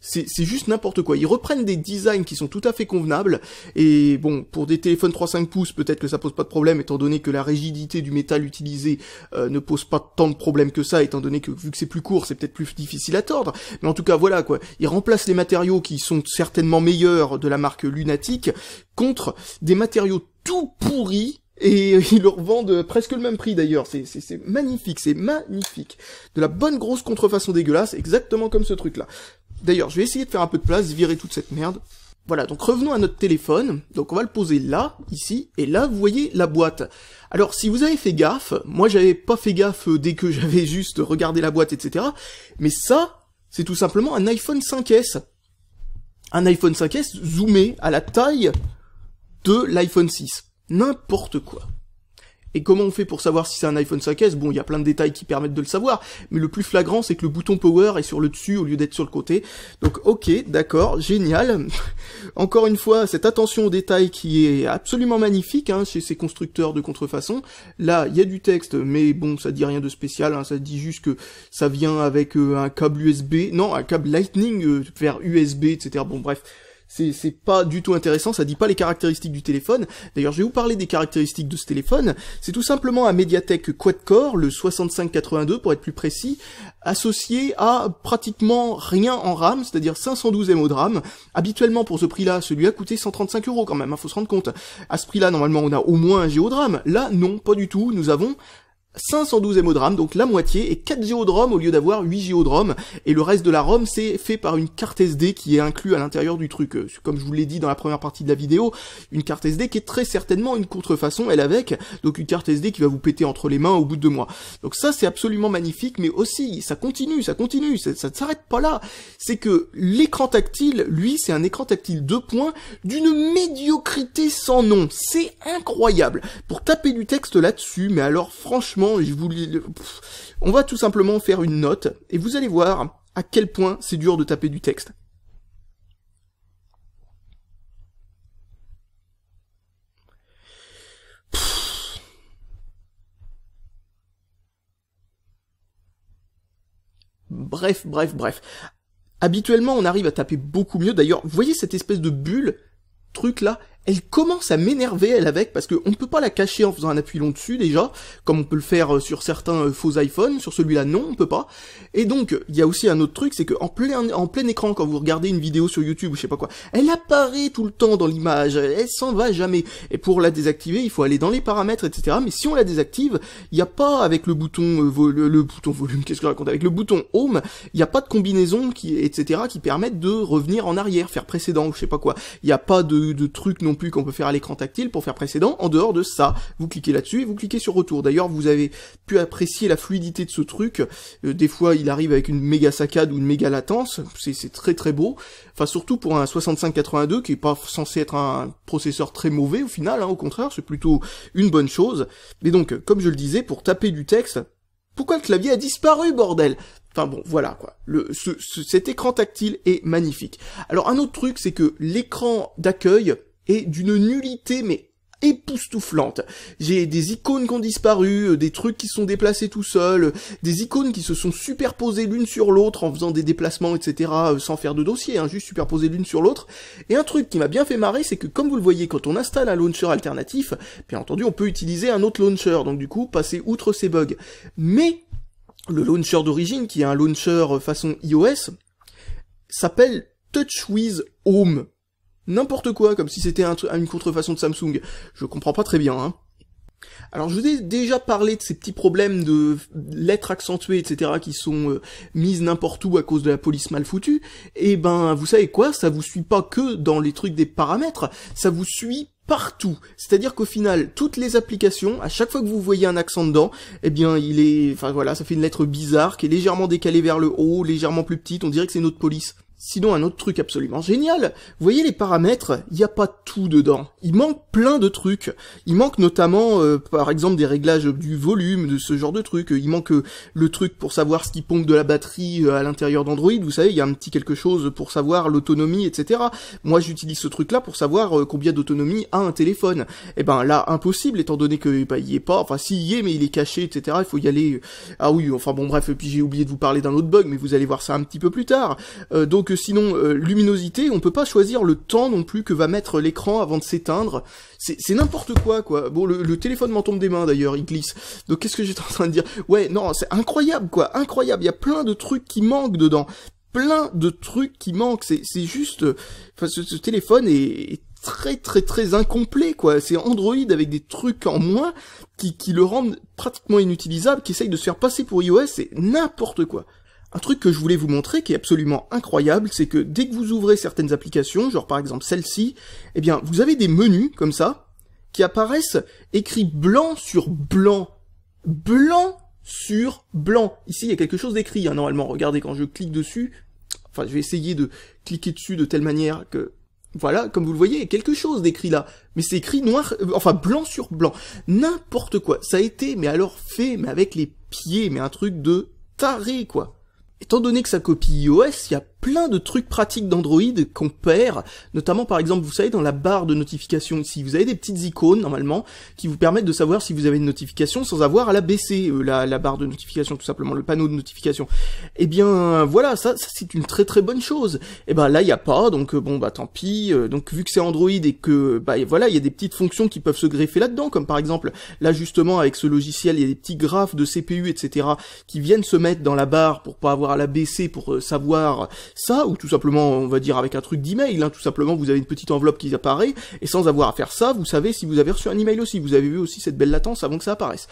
c'est juste n'importe quoi. Ils reprennent des designs qui sont tout à fait convenables, et bon, pour des téléphones 3-5 pouces, peut-être que ça pose pas de problème, étant donné que la rigidité du métal utilisé euh, ne pose pas tant de problèmes que ça, étant donné que vu que c'est plus court, c'est peut-être plus difficile à tordre, mais en tout cas, voilà, quoi. Ils remplacent les matériaux qui sont certainement meilleurs de la marque Lunatic, contre des matériaux tout pourris, et ils leur vendent presque le même prix d'ailleurs, c'est magnifique, c'est magnifique. De la bonne grosse contrefaçon dégueulasse, exactement comme ce truc là. D'ailleurs, je vais essayer de faire un peu de place, virer toute cette merde. Voilà, donc revenons à notre téléphone. Donc on va le poser là, ici, et là, vous voyez la boîte. Alors si vous avez fait gaffe, moi j'avais pas fait gaffe euh, dès que j'avais juste regardé la boîte, etc. Mais ça, c'est tout simplement un iPhone 5S. Un iPhone 5S zoomé à la taille de l'iPhone 6. N'importe quoi. Et comment on fait pour savoir si c'est un iPhone 5S Bon, il y a plein de détails qui permettent de le savoir, mais le plus flagrant, c'est que le bouton Power est sur le dessus au lieu d'être sur le côté. Donc, ok, d'accord, génial. Encore une fois, cette attention aux détails qui est absolument magnifique hein, chez ces constructeurs de contrefaçon. Là, il y a du texte, mais bon, ça dit rien de spécial, hein. ça dit juste que ça vient avec euh, un câble USB, non, un câble Lightning euh, vers USB, etc. Bon, bref. C'est pas du tout intéressant, ça dit pas les caractéristiques du téléphone. D'ailleurs, je vais vous parler des caractéristiques de ce téléphone. C'est tout simplement un Mediatek quad-core, le 6582 pour être plus précis, associé à pratiquement rien en RAM, c'est-à-dire 512 MO de RAM. Habituellement, pour ce prix-là, celui-là coûtait 135 euros quand même, il hein, faut se rendre compte. À ce prix-là, normalement, on a au moins un géodrame. Là, non, pas du tout. Nous avons 512 hémodromes, donc la moitié, et 4 géodromes au lieu d'avoir 8 géodromes, et le reste de la ROM c'est fait par une carte SD qui est inclue à l'intérieur du truc. Euh, comme je vous l'ai dit dans la première partie de la vidéo, une carte SD qui est très certainement une contrefaçon, elle avec, donc une carte SD qui va vous péter entre les mains au bout de deux mois. Donc ça c'est absolument magnifique, mais aussi, ça continue, ça continue, ça, ne s'arrête pas là. C'est que l'écran tactile, lui, c'est un écran tactile 2 points d'une médiocrité sans nom. C'est incroyable. Pour taper du texte là-dessus, mais alors franchement, on va tout simplement faire une note, et vous allez voir à quel point c'est dur de taper du texte. Bref, bref, bref. Habituellement, on arrive à taper beaucoup mieux. D'ailleurs, vous voyez cette espèce de bulle, truc là, elle commence à m'énerver elle avec parce qu'on ne peut pas la cacher en faisant un appui long dessus déjà, comme on peut le faire euh, sur certains euh, faux iPhones, sur celui-là non on peut pas. Et donc il y a aussi un autre truc, c'est que en plein, en plein écran quand vous regardez une vidéo sur YouTube ou je sais pas quoi, elle apparaît tout le temps dans l'image, elle s'en va jamais. Et pour la désactiver, il faut aller dans les paramètres, etc. Mais si on la désactive, il n'y a pas avec le bouton euh, bouton volume, qu'est-ce que je raconte Avec le bouton home, il n'y a pas de combinaison qui etc qui permettent de revenir en arrière, faire précédent ou je sais pas quoi. Il n'y a pas de, de truc non plus qu'on peut faire à l'écran tactile pour faire précédent, en dehors de ça, vous cliquez là-dessus et vous cliquez sur retour. D'ailleurs, vous avez pu apprécier la fluidité de ce truc, euh, des fois il arrive avec une méga saccade ou une méga latence, c'est très très beau, enfin surtout pour un 6582 qui est pas censé être un processeur très mauvais au final, hein. au contraire, c'est plutôt une bonne chose. Mais donc, comme je le disais, pour taper du texte, pourquoi le clavier a disparu, bordel Enfin bon, voilà quoi. Le, cet écran tactile est magnifique. Alors un autre truc, c'est que l'écran d'accueil, et d'une nullité mais époustouflante. J'ai des icônes qui ont disparu, euh, des trucs qui sont déplacés tout seuls, des icônes qui se sont superposées l'une sur l'autre en faisant des déplacements, etc., euh, sans faire de dossier, hein, juste superposées l'une sur l'autre. Et un truc qui m'a bien fait marrer, c'est que comme vous le voyez, quand on installe un launcher alternatif, bien entendu, on peut utiliser un autre launcher, donc du coup, passer outre ces bugs. Mais, le launcher d'origine, qui est un launcher euh, façon iOS, s'appelle TouchWiz Home n'importe quoi, comme si c'était une contrefaçon de Samsung. Je comprends pas très bien, hein. Alors je vous ai déjà parlé de ces petits problèmes de lettres accentuées, etc., qui sont euh, mises n'importe où à cause de la police mal foutue, et eh ben vous savez quoi, ça vous suit pas que dans les trucs des paramètres, ça vous suit partout. C'est-à-dire qu'au final, toutes les applications, à chaque fois que vous voyez un accent dedans, eh bien, il est, enfin voilà, ça fait une lettre bizarre qui est légèrement décalée vers le haut, légèrement plus petite. On dirait que c'est notre police. Sinon, un autre truc absolument génial, vous voyez les paramètres, il n'y a pas tout dedans. Il manque plein de trucs. Il manque notamment, euh, par exemple, des réglages du volume, de ce genre de trucs. Il manque euh, le truc pour savoir ce qui pompe de la batterie euh, à l'intérieur d'Android. Vous savez, il y a un petit quelque chose pour savoir l'autonomie, etc. Moi, j'utilise ce truc-là pour savoir combien d'autonomie a un téléphone. Et eh ben là, impossible, étant donné que bah, il y est pas. Enfin, si y est, mais il est caché, etc. Il faut y aller. Ah oui, enfin bon, bref. puis j'ai oublié de vous parler d'un autre bug, mais vous allez voir ça un petit peu plus tard. donc sinon, euh, luminosité, on peut pas choisir le temps non plus que va mettre l'écran avant de s'éteindre. C'est n'importe quoi, quoi. Bon, le, téléphone m'en tombe des mains d'ailleurs, il glisse. Donc qu'est-ce que j'étais en train de dire Ouais, non, c'est incroyable, quoi. Incroyable. Il y a plein de trucs qui manquent dedans. Plein de trucs qui manquent. C'est juste... Euh, enfin, ce, téléphone est, très très très incomplet quoi. C'est Android avec des trucs en moins qui, qui le rendent pratiquement inutilisable, qui essaye de se faire passer pour iOS, c'est n'importe quoi. Un truc que je voulais vous montrer qui est absolument incroyable, c'est que dès que vous ouvrez certaines applications, genre par exemple celle-ci, eh bien vous avez des menus comme ça, qui apparaissent écrits blanc sur blanc. Blanc sur blanc. Ici, il y a quelque chose d'écrit, hein, normalement. Regardez, quand je clique dessus, enfin, je vais essayer de cliquer dessus de telle manière que, voilà, comme vous le voyez, il y a quelque chose d'écrit là. Mais c'est écrit noir, euh, enfin, blanc sur blanc. N'importe quoi. Ça a été, mais alors fait, mais avec les pieds, mais un truc de taré, quoi étant donné que sa copie iOS, il y a plein de trucs pratiques d'Android qu'on perd, notamment par exemple, vous savez, dans la barre de notification si vous avez des petites icônes, normalement, qui vous permettent de savoir si vous avez une notification sans avoir à la baisser, euh, la, la, barre de notification, tout simplement, le panneau de notification. Eh bien, voilà, ça, c'est une très très bonne chose. Et eh ben là, il n'y a pas, donc euh, bon, bah tant pis, euh, donc vu que c'est Android et que, bah voilà, il y a des petites fonctions qui peuvent se greffer là-dedans, comme par exemple, là justement, avec ce logiciel, il y a des petits graphes de CPU, etc., qui viennent se mettre dans la barre pour pas avoir à la baisser, pour savoir ça, ou tout simplement, on va dire avec un truc d'email, hein, tout simplement, vous avez une petite enveloppe qui apparaît, et sans avoir à faire ça, vous savez si vous avez reçu un email aussi, vous avez vu aussi cette belle latence avant que ça apparaisse.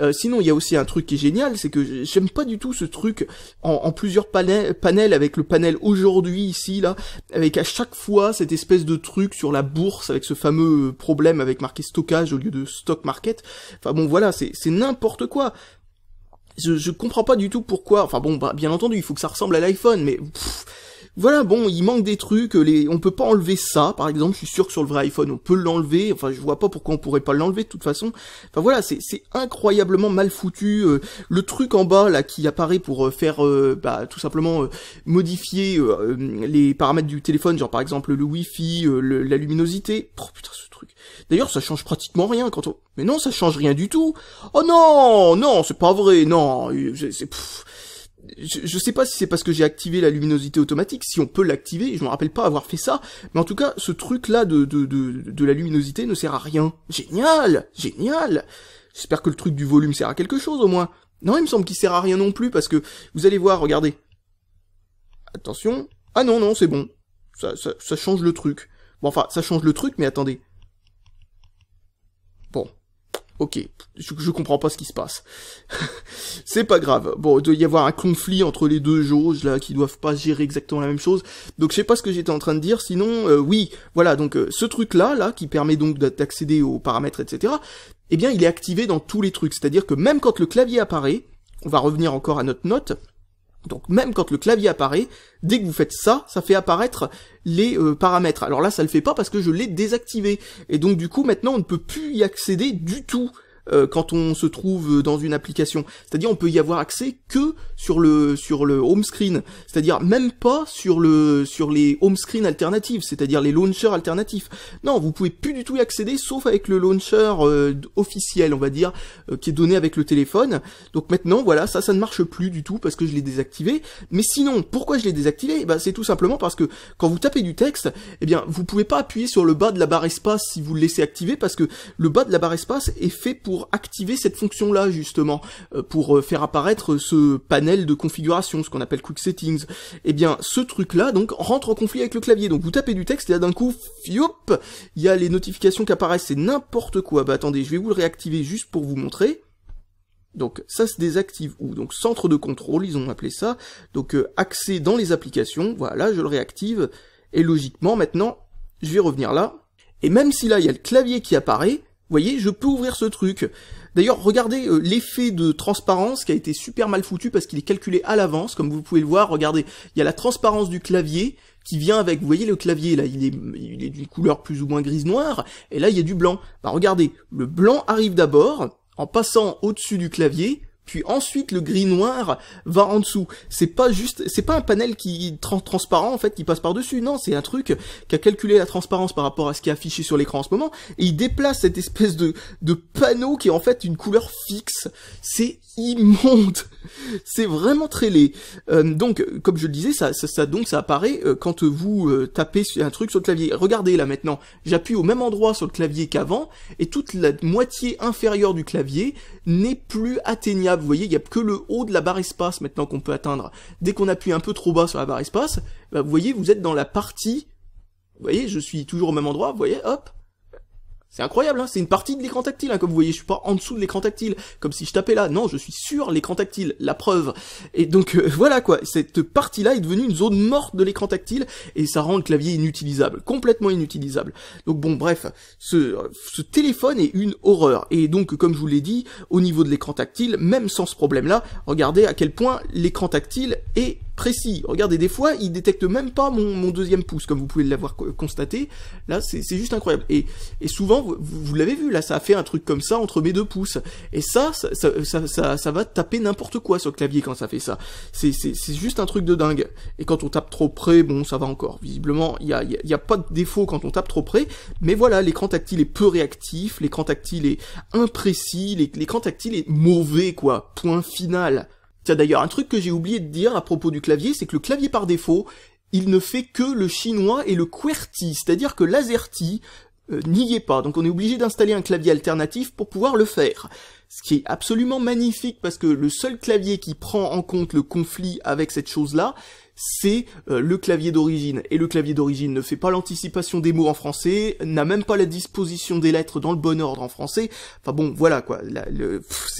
Euh, sinon, il y a aussi un truc qui est génial, c'est que j'aime pas du tout ce truc en, plusieurs panels, avec le panel aujourd'hui, ici, là, avec à chaque fois cette espèce de truc sur la bourse, avec ce fameux problème avec marqué stockage au lieu de stock market. Enfin bon, voilà, c'est n'importe quoi. Je, je comprends pas du tout pourquoi. Enfin bon, bah, bien entendu, il faut que ça ressemble à l'iPhone, mais voilà, bon, il manque des trucs. Euh, les, on peut pas enlever ça, par exemple. Je suis sûr que sur le vrai iPhone, on peut l'enlever. Enfin, je vois pas pourquoi on pourrait pas l'enlever de toute façon. Enfin voilà, c'est incroyablement mal foutu. Euh, le truc en bas là qui apparaît pour euh, faire, bah, tout simplement modifier les paramètres du téléphone, genre par exemple le Wi-Fi, la luminosité. Oh, putain, D'ailleurs, ça change pratiquement rien quand on... Mais non, ça change rien du tout. Oh non, non, c'est pas vrai, non, c'est... Je, sais pas si c'est parce que j'ai activé la luminosité automatique, si on peut l'activer, je me rappelle pas avoir fait ça, mais en tout cas, ce truc-là de, de, de, la luminosité ne sert à rien. Génial Génial J'espère que le truc du volume sert à quelque chose au moins. Non, il me semble qu'il sert à rien non plus, parce que, vous allez voir, regardez. Attention. Ah non, non, c'est bon. Ça, ça, ça change le truc. Bon, enfin, ça change le truc, mais attendez. Bon. Ok, je, comprends pas ce qui se passe. c'est pas grave. Bon, il doit y avoir un conflit entre les deux jauges là qui doivent pas gérer exactement la même chose. Donc je sais pas ce que j'étais en train de dire. Sinon, euh, oui, voilà. Donc euh, ce truc là, là, qui permet donc d'accéder aux paramètres, etc. Eh bien, il est activé dans tous les trucs. C'est-à-dire que même quand le clavier apparaît, on va revenir encore à notre note. Donc même quand le clavier apparaît, dès que vous faites ça, ça fait apparaître les euh, paramètres. Alors là, ça le fait pas parce que je l'ai désactivé. Et donc du coup, maintenant, on ne peut plus y accéder du tout. Euh, quand on se trouve dans une application. C'est-à-dire on peut y avoir accès que sur le sur le home screen, c'est-à-dire même pas sur le sur les home screen alternatives, c'est-à-dire les launchers alternatifs. Non, vous pouvez plus du tout y accéder sauf avec le launcher euh, officiel, on va dire, euh, qui est donné avec le téléphone. Donc maintenant voilà, ça ça ne marche plus du tout parce que je l'ai désactivé. Mais sinon, pourquoi je l'ai désactivé bah, c'est tout simplement parce que quand vous tapez du texte, eh bien vous pouvez pas appuyer sur le bas de la barre espace si vous le laissez activer parce que le bas de la barre espace est fait pour activer cette fonction-là, justement, euh, pour euh, faire apparaître ce panel de configuration, ce qu'on appelle Quick Settings. et eh bien, ce truc-là, donc, rentre en conflit avec le clavier. Donc, vous tapez du texte, et là, d'un coup, fiop, il y a les notifications qui apparaissent, c'est n'importe quoi. Bah, attendez, je vais vous le réactiver juste pour vous montrer. Donc ça se désactive ou Donc centre de contrôle, ils ont appelé ça. Donc euh, accès dans les applications, voilà, je le réactive. Et logiquement, maintenant, je vais revenir là. Et même si là, il y a le clavier qui apparaît, vous voyez, je peux ouvrir ce truc. D'ailleurs, regardez euh, l'effet de transparence qui a été super mal foutu parce qu'il est calculé à l'avance, comme vous pouvez le voir, regardez, il y a la transparence du clavier qui vient avec, vous voyez le clavier là, il est, il est d'une couleur plus ou moins grise-noire, et là il y a du blanc. Bah regardez, le blanc arrive d'abord, en passant au-dessus du clavier, puis ensuite le gris noir va en dessous. C'est pas juste, c'est pas un panel qui transparent en fait qui passe par dessus. Non, c'est un truc qui a calculé la transparence par rapport à ce qui est affiché sur l'écran en ce moment et il déplace cette espèce de de panneau qui est en fait une couleur fixe. C'est immonde. C'est vraiment très laid. Euh, donc, comme je le disais, ça, ça, donc ça apparaît euh, quand vous euh, tapez un truc sur le clavier. Regardez là maintenant, j'appuie au même endroit sur le clavier qu'avant et toute la moitié inférieure du clavier n'est plus atteignable vous voyez, il n'y a que le haut de la barre espace maintenant qu'on peut atteindre. Dès qu'on appuie un peu trop bas sur la barre espace, bah, vous voyez, vous êtes dans la partie... Vous voyez, je suis toujours au même endroit, vous voyez, hop, c'est incroyable, hein, c'est une partie de l'écran tactile, hein, comme vous voyez, je suis pas en dessous de l'écran tactile, comme si je tapais là, non, je suis sur l'écran tactile, la preuve. Et donc euh, voilà quoi, cette partie-là est devenue une zone morte de l'écran tactile, et ça rend le clavier inutilisable, complètement inutilisable. Donc bon, bref, ce, ce téléphone est une horreur, et donc comme je vous l'ai dit, au niveau de l'écran tactile, même sans ce problème-là, regardez à quel point l'écran tactile est précis. Regardez, des fois, il détecte même pas mon, mon deuxième pouce, comme vous pouvez l'avoir constaté. Là, c'est juste incroyable. Et, et souvent, vous, vous l'avez vu, là, ça a fait un truc comme ça entre mes deux pouces. Et ça, ça, ça, ça, ça va taper n'importe quoi sur le clavier quand ça fait ça. C'est juste un truc de dingue. Et quand on tape trop près, bon, ça va encore. Visiblement, il n'y a, y y a pas de défaut quand on tape trop près. Mais voilà, l'écran tactile est peu réactif, l'écran tactile est imprécis, l'écran tactile est mauvais, quoi. Point final. Tiens d'ailleurs, un truc que j'ai oublié de dire à propos du clavier, c'est que le clavier par défaut, il ne fait que le chinois et le QWERTY, c'est-à-dire que l'AZERTY euh, n'y est pas, donc on est obligé d'installer un clavier alternatif pour pouvoir le faire. Ce qui est absolument magnifique parce que le seul clavier qui prend en compte le conflit avec cette chose-là, c'est euh, le clavier d'origine. Et le clavier d'origine ne fait pas l'anticipation des mots en français, n'a même pas la disposition des lettres dans le bon ordre en français. Enfin bon, voilà quoi,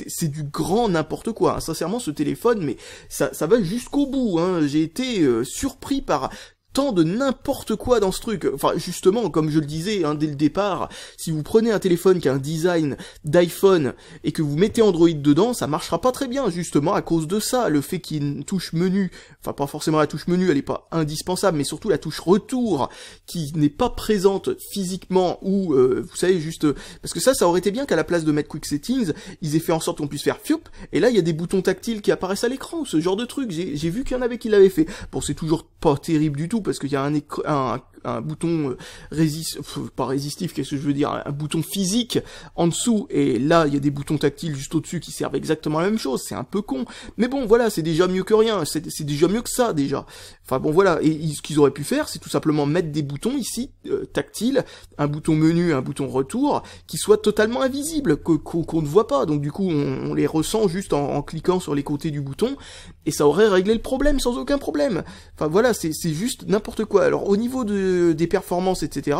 c'est du grand n'importe quoi. Hein. Sincèrement, ce téléphone, mais ça, va jusqu'au bout. Hein. J'ai été euh, surpris par tant de n'importe quoi dans ce truc. Enfin, justement, comme je le disais hein, dès le départ, si vous prenez un téléphone qui a un design d'iPhone et que vous mettez Android dedans, ça marchera pas très bien, justement, à cause de ça. Le fait qu'il y ait une touche menu, enfin pas forcément la touche menu, elle est pas indispensable, mais surtout la touche retour, qui n'est pas présente physiquement, ou, euh, vous savez, juste... Euh, parce que ça, ça aurait été bien qu'à la place de mettre Quick Settings, ils aient fait en sorte qu'on puisse faire fiop, et là, il y a des boutons tactiles qui apparaissent à l'écran, ce genre de truc. J'ai vu qu'il y en avait qui l'avaient fait. Bon, c'est toujours pas terrible du tout, parce qu'il y a un, un, un bouton euh, résistif, pas résistif, qu'est-ce que je veux dire, un bouton physique en dessous, et là, il y a des boutons tactiles juste au-dessus qui servent exactement la même chose, c'est un peu con. Mais bon, voilà, c'est déjà mieux que rien, c'est déjà mieux que ça, déjà. Enfin bon, voilà, et, ce qu'ils auraient pu faire, c'est tout simplement mettre des boutons ici, euh, tactiles, un bouton menu, un bouton retour, qui soit totalement invisible, qu'on ne voit pas, donc du coup, on, les ressent juste en cliquant sur les côtés du bouton, et ça aurait réglé le problème sans aucun problème. Enfin voilà, c'est juste n'importe quoi. Alors au niveau de euh, des performances, etc.,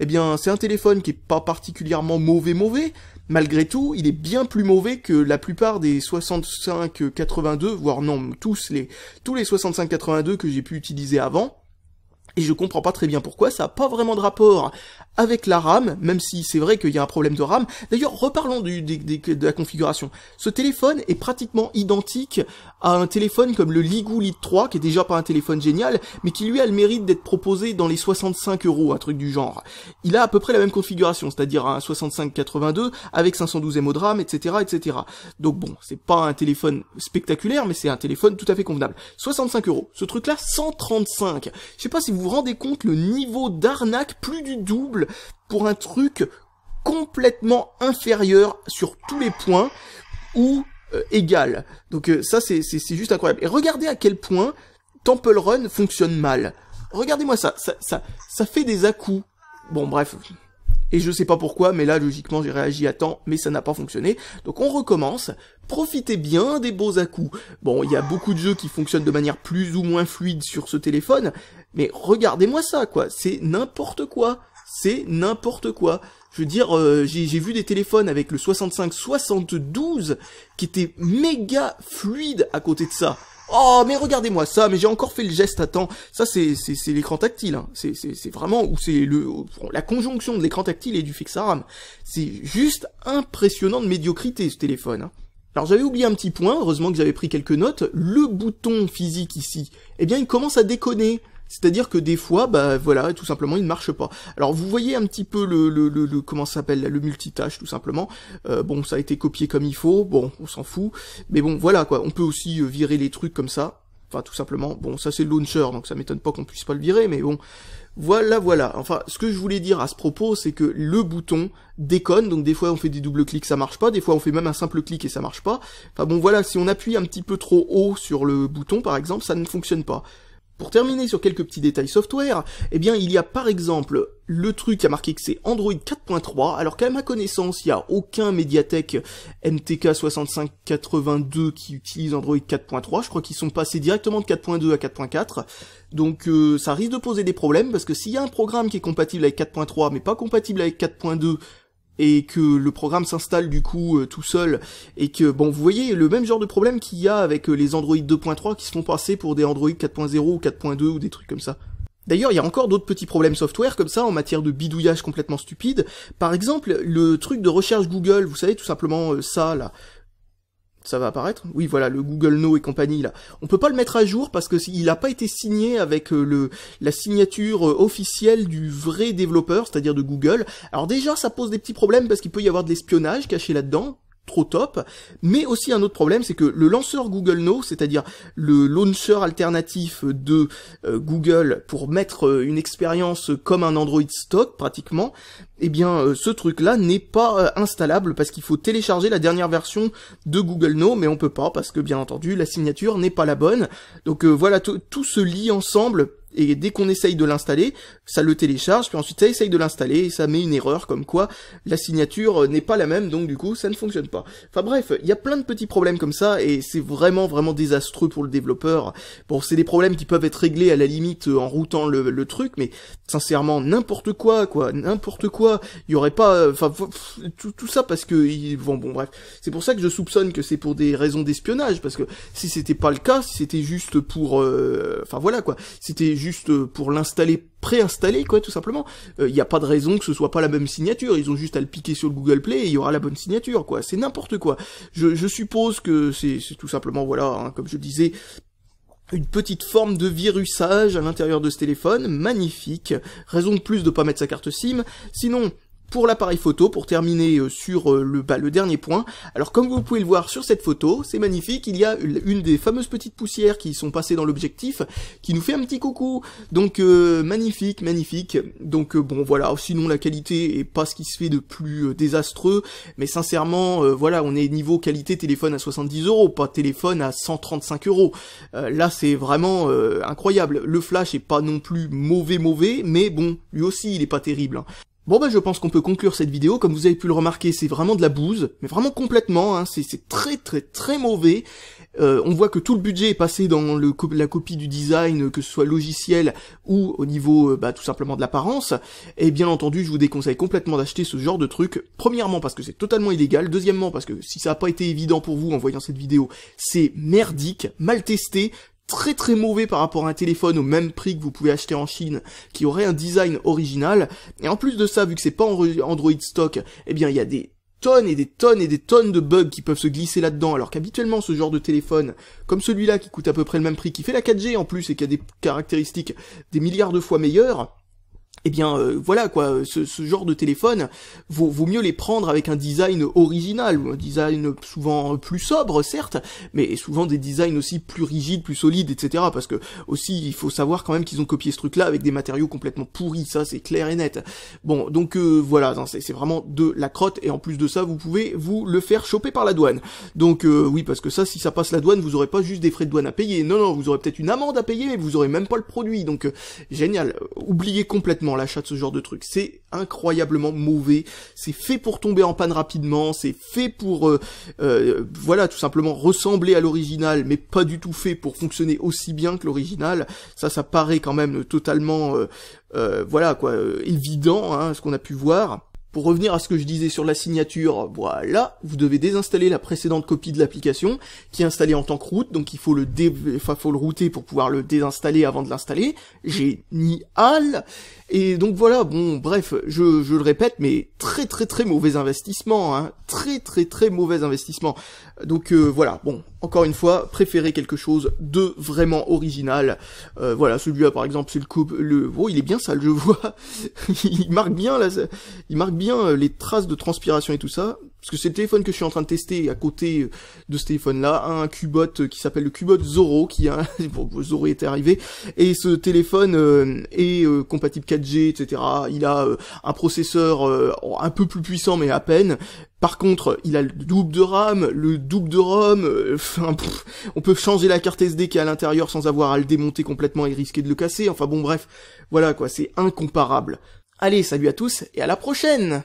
eh bien, c'est un téléphone qui est pas particulièrement mauvais mauvais, malgré tout, il est bien plus mauvais que la plupart des 65-82, voire non, tous les, tous les 65-82 que j'ai pu utiliser avant, et je comprends pas très bien pourquoi, ça a pas vraiment de rapport avec la RAM, même si c'est vrai qu'il y a un problème de RAM. D'ailleurs, reparlons de la configuration. Ce téléphone est pratiquement identique à un téléphone comme le Ligou Lite 3, qui est déjà pas un téléphone génial, mais qui lui a le mérite d'être proposé dans les 65 euros, un truc du genre. Il a à peu près la même configuration, c'est-à-dire un 6582 avec 512 MO de RAM, etc., etc. Donc bon, c'est pas un téléphone spectaculaire, mais c'est un téléphone tout à fait convenable. 65 euros. Ce truc-là, 135. Je sais pas si vous vous rendez compte le niveau d'arnaque plus du double pour un truc complètement inférieur sur tous les points ou euh, égal. Donc euh, ça c'est juste incroyable. Et regardez à quel point Temple Run fonctionne mal. Regardez-moi ça, ça, ça, ça fait des à-coups. Bon bref, et je sais pas pourquoi, mais là, logiquement, j'ai réagi à temps, mais ça n'a pas fonctionné. Donc on recommence. Profitez bien des beaux à-coups. Bon, il y a beaucoup de jeux qui fonctionnent de manière plus ou moins fluide sur ce téléphone, mais regardez-moi ça, quoi. C'est n'importe quoi. C'est n'importe quoi. Je veux dire, euh, j'ai vu des téléphones avec le 65-72 qui étaient méga fluides à côté de ça. Oh, mais regardez-moi ça, mais j'ai encore fait le geste à temps. Ça, c'est c'est l'écran tactile. Hein. C'est vraiment ou c'est le la conjonction de l'écran tactile et du fixaram C'est juste impressionnant de médiocrité, ce téléphone. Hein. Alors j'avais oublié un petit point, heureusement que j'avais pris quelques notes, le bouton physique ici, eh bien il commence à déconner. C'est-à-dire que des fois, bah voilà, tout simplement, il ne marche pas. Alors vous voyez un petit peu le, le, le, comment s'appelle le multitâche, tout simplement. Euh, bon, ça a été copié comme il faut. Bon, on s'en fout. Mais bon, voilà quoi. On peut aussi euh, virer les trucs comme ça. Enfin, tout simplement. Bon, ça c'est le launcher, donc ça m'étonne pas qu'on puisse pas le virer. Mais bon, voilà, voilà. Enfin, ce que je voulais dire à ce propos, c'est que le bouton déconne, donc des fois on fait des doubles clics, ça marche pas, des fois on fait même un simple clic et ça marche pas. Enfin bon, voilà, si on appuie un petit peu trop haut sur le bouton, par exemple, ça ne fonctionne pas. Pour terminer sur quelques petits détails software, eh bien il y a par exemple le truc qui a marqué que c'est Android 4.3, alors qu'à ma connaissance, il n'y a aucun Mediatek MTK 6582 qui utilise Android 4.3, je crois qu'ils sont passés directement de 4.2 à 4.4, donc euh, ça risque de poser des problèmes, parce que s'il y a un programme qui est compatible avec 4.3 mais pas compatible avec 4.2, et que le programme s'installe du coup euh, tout seul et que bon vous voyez le même genre de problème qu'il y a avec euh, les Android 2.3 qui se font passer pour des Android 4.0 ou 4.2 ou des trucs comme ça. D'ailleurs, il y a encore d'autres petits problèmes software comme ça en matière de bidouillage complètement stupide. Par exemple, le truc de recherche Google, vous savez tout simplement euh, ça là, ça va apparaître. Oui, voilà, le Google No et compagnie là. On peut pas le mettre à jour parce que il n'a pas été signé avec euh, le la signature euh, officielle du vrai développeur, c'est-à-dire de Google. Alors déjà, ça pose des petits problèmes parce qu'il peut y avoir de l'espionnage caché là-dedans trop top. Mais aussi un autre problème, c'est que le lanceur Google Now, c'est-à-dire le launcher alternatif de euh, Google pour mettre euh, une expérience comme un Android stock pratiquement, eh bien euh, ce truc-là n'est pas installable parce qu'il faut télécharger la dernière version de Google Now, mais on peut pas parce que bien entendu la signature n'est pas la bonne. Donc voilà, tout se lit ensemble et dès qu'on essaye de l'installer, ça le télécharge, puis ensuite ça essaye de l'installer, et ça met une erreur comme quoi la signature euh, n'est pas la même, donc du coup ça ne fonctionne pas. Enfin bref, il y a plein de petits problèmes comme ça, et c'est vraiment vraiment désastreux pour le développeur. Bon, c'est des problèmes qui peuvent être réglés à la limite euh, en routant le, le truc, mais sincèrement, n'importe quoi, quoi, n'importe quoi, il y aurait pas... Euh, enfin, tout, ça parce que... Bon, bon bref, c'est pour ça que je soupçonne que c'est pour des raisons d'espionnage, parce que si c'était pas le cas, si c'était juste pour... Enfin voilà quoi, c'était juste juste euh, pour l'installer préinstallé, quoi, tout simplement. Il euh, n'y a pas de raison que ce soit pas la même signature. Ils ont juste à le piquer sur le Google Play et il y aura la bonne signature, quoi. C'est n'importe quoi. Je, suppose que c'est tout simplement, voilà, hein, comme je disais, une petite forme de virusage à l'intérieur de ce téléphone, magnifique, raison de plus de pas mettre sa carte SIM, sinon pour l'appareil photo, pour terminer euh, sur euh, bah, le, dernier point. Alors comme vous pouvez le voir sur cette photo, c'est magnifique, il y a une des fameuses petites poussières qui sont passées dans l'objectif, qui nous fait un petit coucou. Donc euh, magnifique, magnifique. Donc bon voilà, sinon la qualité est pas ce qui se fait de plus désastreux, mais sincèrement, voilà, on est niveau qualité téléphone à 70 euros, pas téléphone à 135 euros. Là c'est vraiment incroyable. Le flash est pas non plus mauvais mauvais, mais bon, lui aussi il est pas terrible. Hein. Bon bah je pense qu'on peut conclure cette vidéo, comme vous avez pu le remarquer, c'est vraiment de la bouse, mais vraiment complètement, hein, c'est très très très mauvais. Euh, on voit que tout le budget est passé dans le, la copie du design, que ce soit logiciel ou au niveau euh, bah, tout simplement de l'apparence, et bien entendu je vous déconseille complètement d'acheter ce genre de truc, premièrement parce que c'est totalement illégal, deuxièmement parce que si ça n'a pas été évident pour vous en voyant cette vidéo, c'est merdique, mal testé, très très mauvais par rapport à un téléphone au même prix que vous pouvez acheter en Chine qui aurait un design original et en plus de ça vu que c'est pas Android stock eh bien il y a des tonnes et des tonnes et des tonnes de bugs qui peuvent se glisser là-dedans, alors qu'habituellement ce genre de téléphone, comme celui-là qui coûte à peu près le même prix, qui fait la 4G en plus et qui a des caractéristiques des milliards de fois meilleures, eh bien euh, voilà quoi, ce, genre de téléphone vaut, mieux les prendre avec un design original, ou un design souvent plus sobre certes, mais souvent des designs aussi plus rigides, plus solides, etc. Parce que aussi il faut savoir quand même qu'ils ont copié ce truc-là avec des matériaux complètement pourris, ça c'est clair et net. Bon donc euh, voilà, c'est vraiment de la crotte et en plus de ça vous pouvez vous le faire choper par la douane. Donc euh, oui parce que ça si ça passe la douane vous aurez pas juste des frais de douane à payer, non non vous aurez peut-être une amende à payer mais vous aurez même pas le produit donc génial, oubliez complètement l'achat de ce genre de truc. C'est incroyablement mauvais, c'est fait pour tomber en panne rapidement, c'est fait pour, euh, euh, voilà, tout simplement ressembler à l'original, mais pas du tout fait pour fonctionner aussi bien que l'original. Ça, ça paraît quand même totalement, euh, voilà quoi, évident, hein, ce qu'on a pu voir. Pour revenir à ce que je disais sur la signature, voilà, vous devez désinstaller la précédente copie de l'application, qui est installée en tant que route, donc il faut le faut le router pour pouvoir le désinstaller avant de l'installer. Génial et donc voilà, bon, bref, je, je le répète, mais très très très mauvais investissement, hein, très très très mauvais investissement. Donc euh, voilà, bon, encore une fois, préférez quelque chose de vraiment original. Euh, voilà, celui-là par exemple, c'est le coupe, le, oh, il est bien sale, je vois, il marque bien là, il marque bien les traces de transpiration et tout ça. Parce que c'est le téléphone que je suis en train de tester à côté euh, de ce téléphone-là, un Cubot euh, qui s'appelle le Cubot Zoro, qui a, bon, arrivé, et ce téléphone euh, est compatible 4G, etc. Il a un processeur un peu plus puissant, mais à peine. Par contre, il a le double de RAM, le double de ROM, enfin, on peut changer la carte SD qui est à l'intérieur sans avoir à le démonter complètement et risquer de le casser, enfin bon bref, voilà quoi, c'est incomparable. Allez, salut à tous, et à la prochaine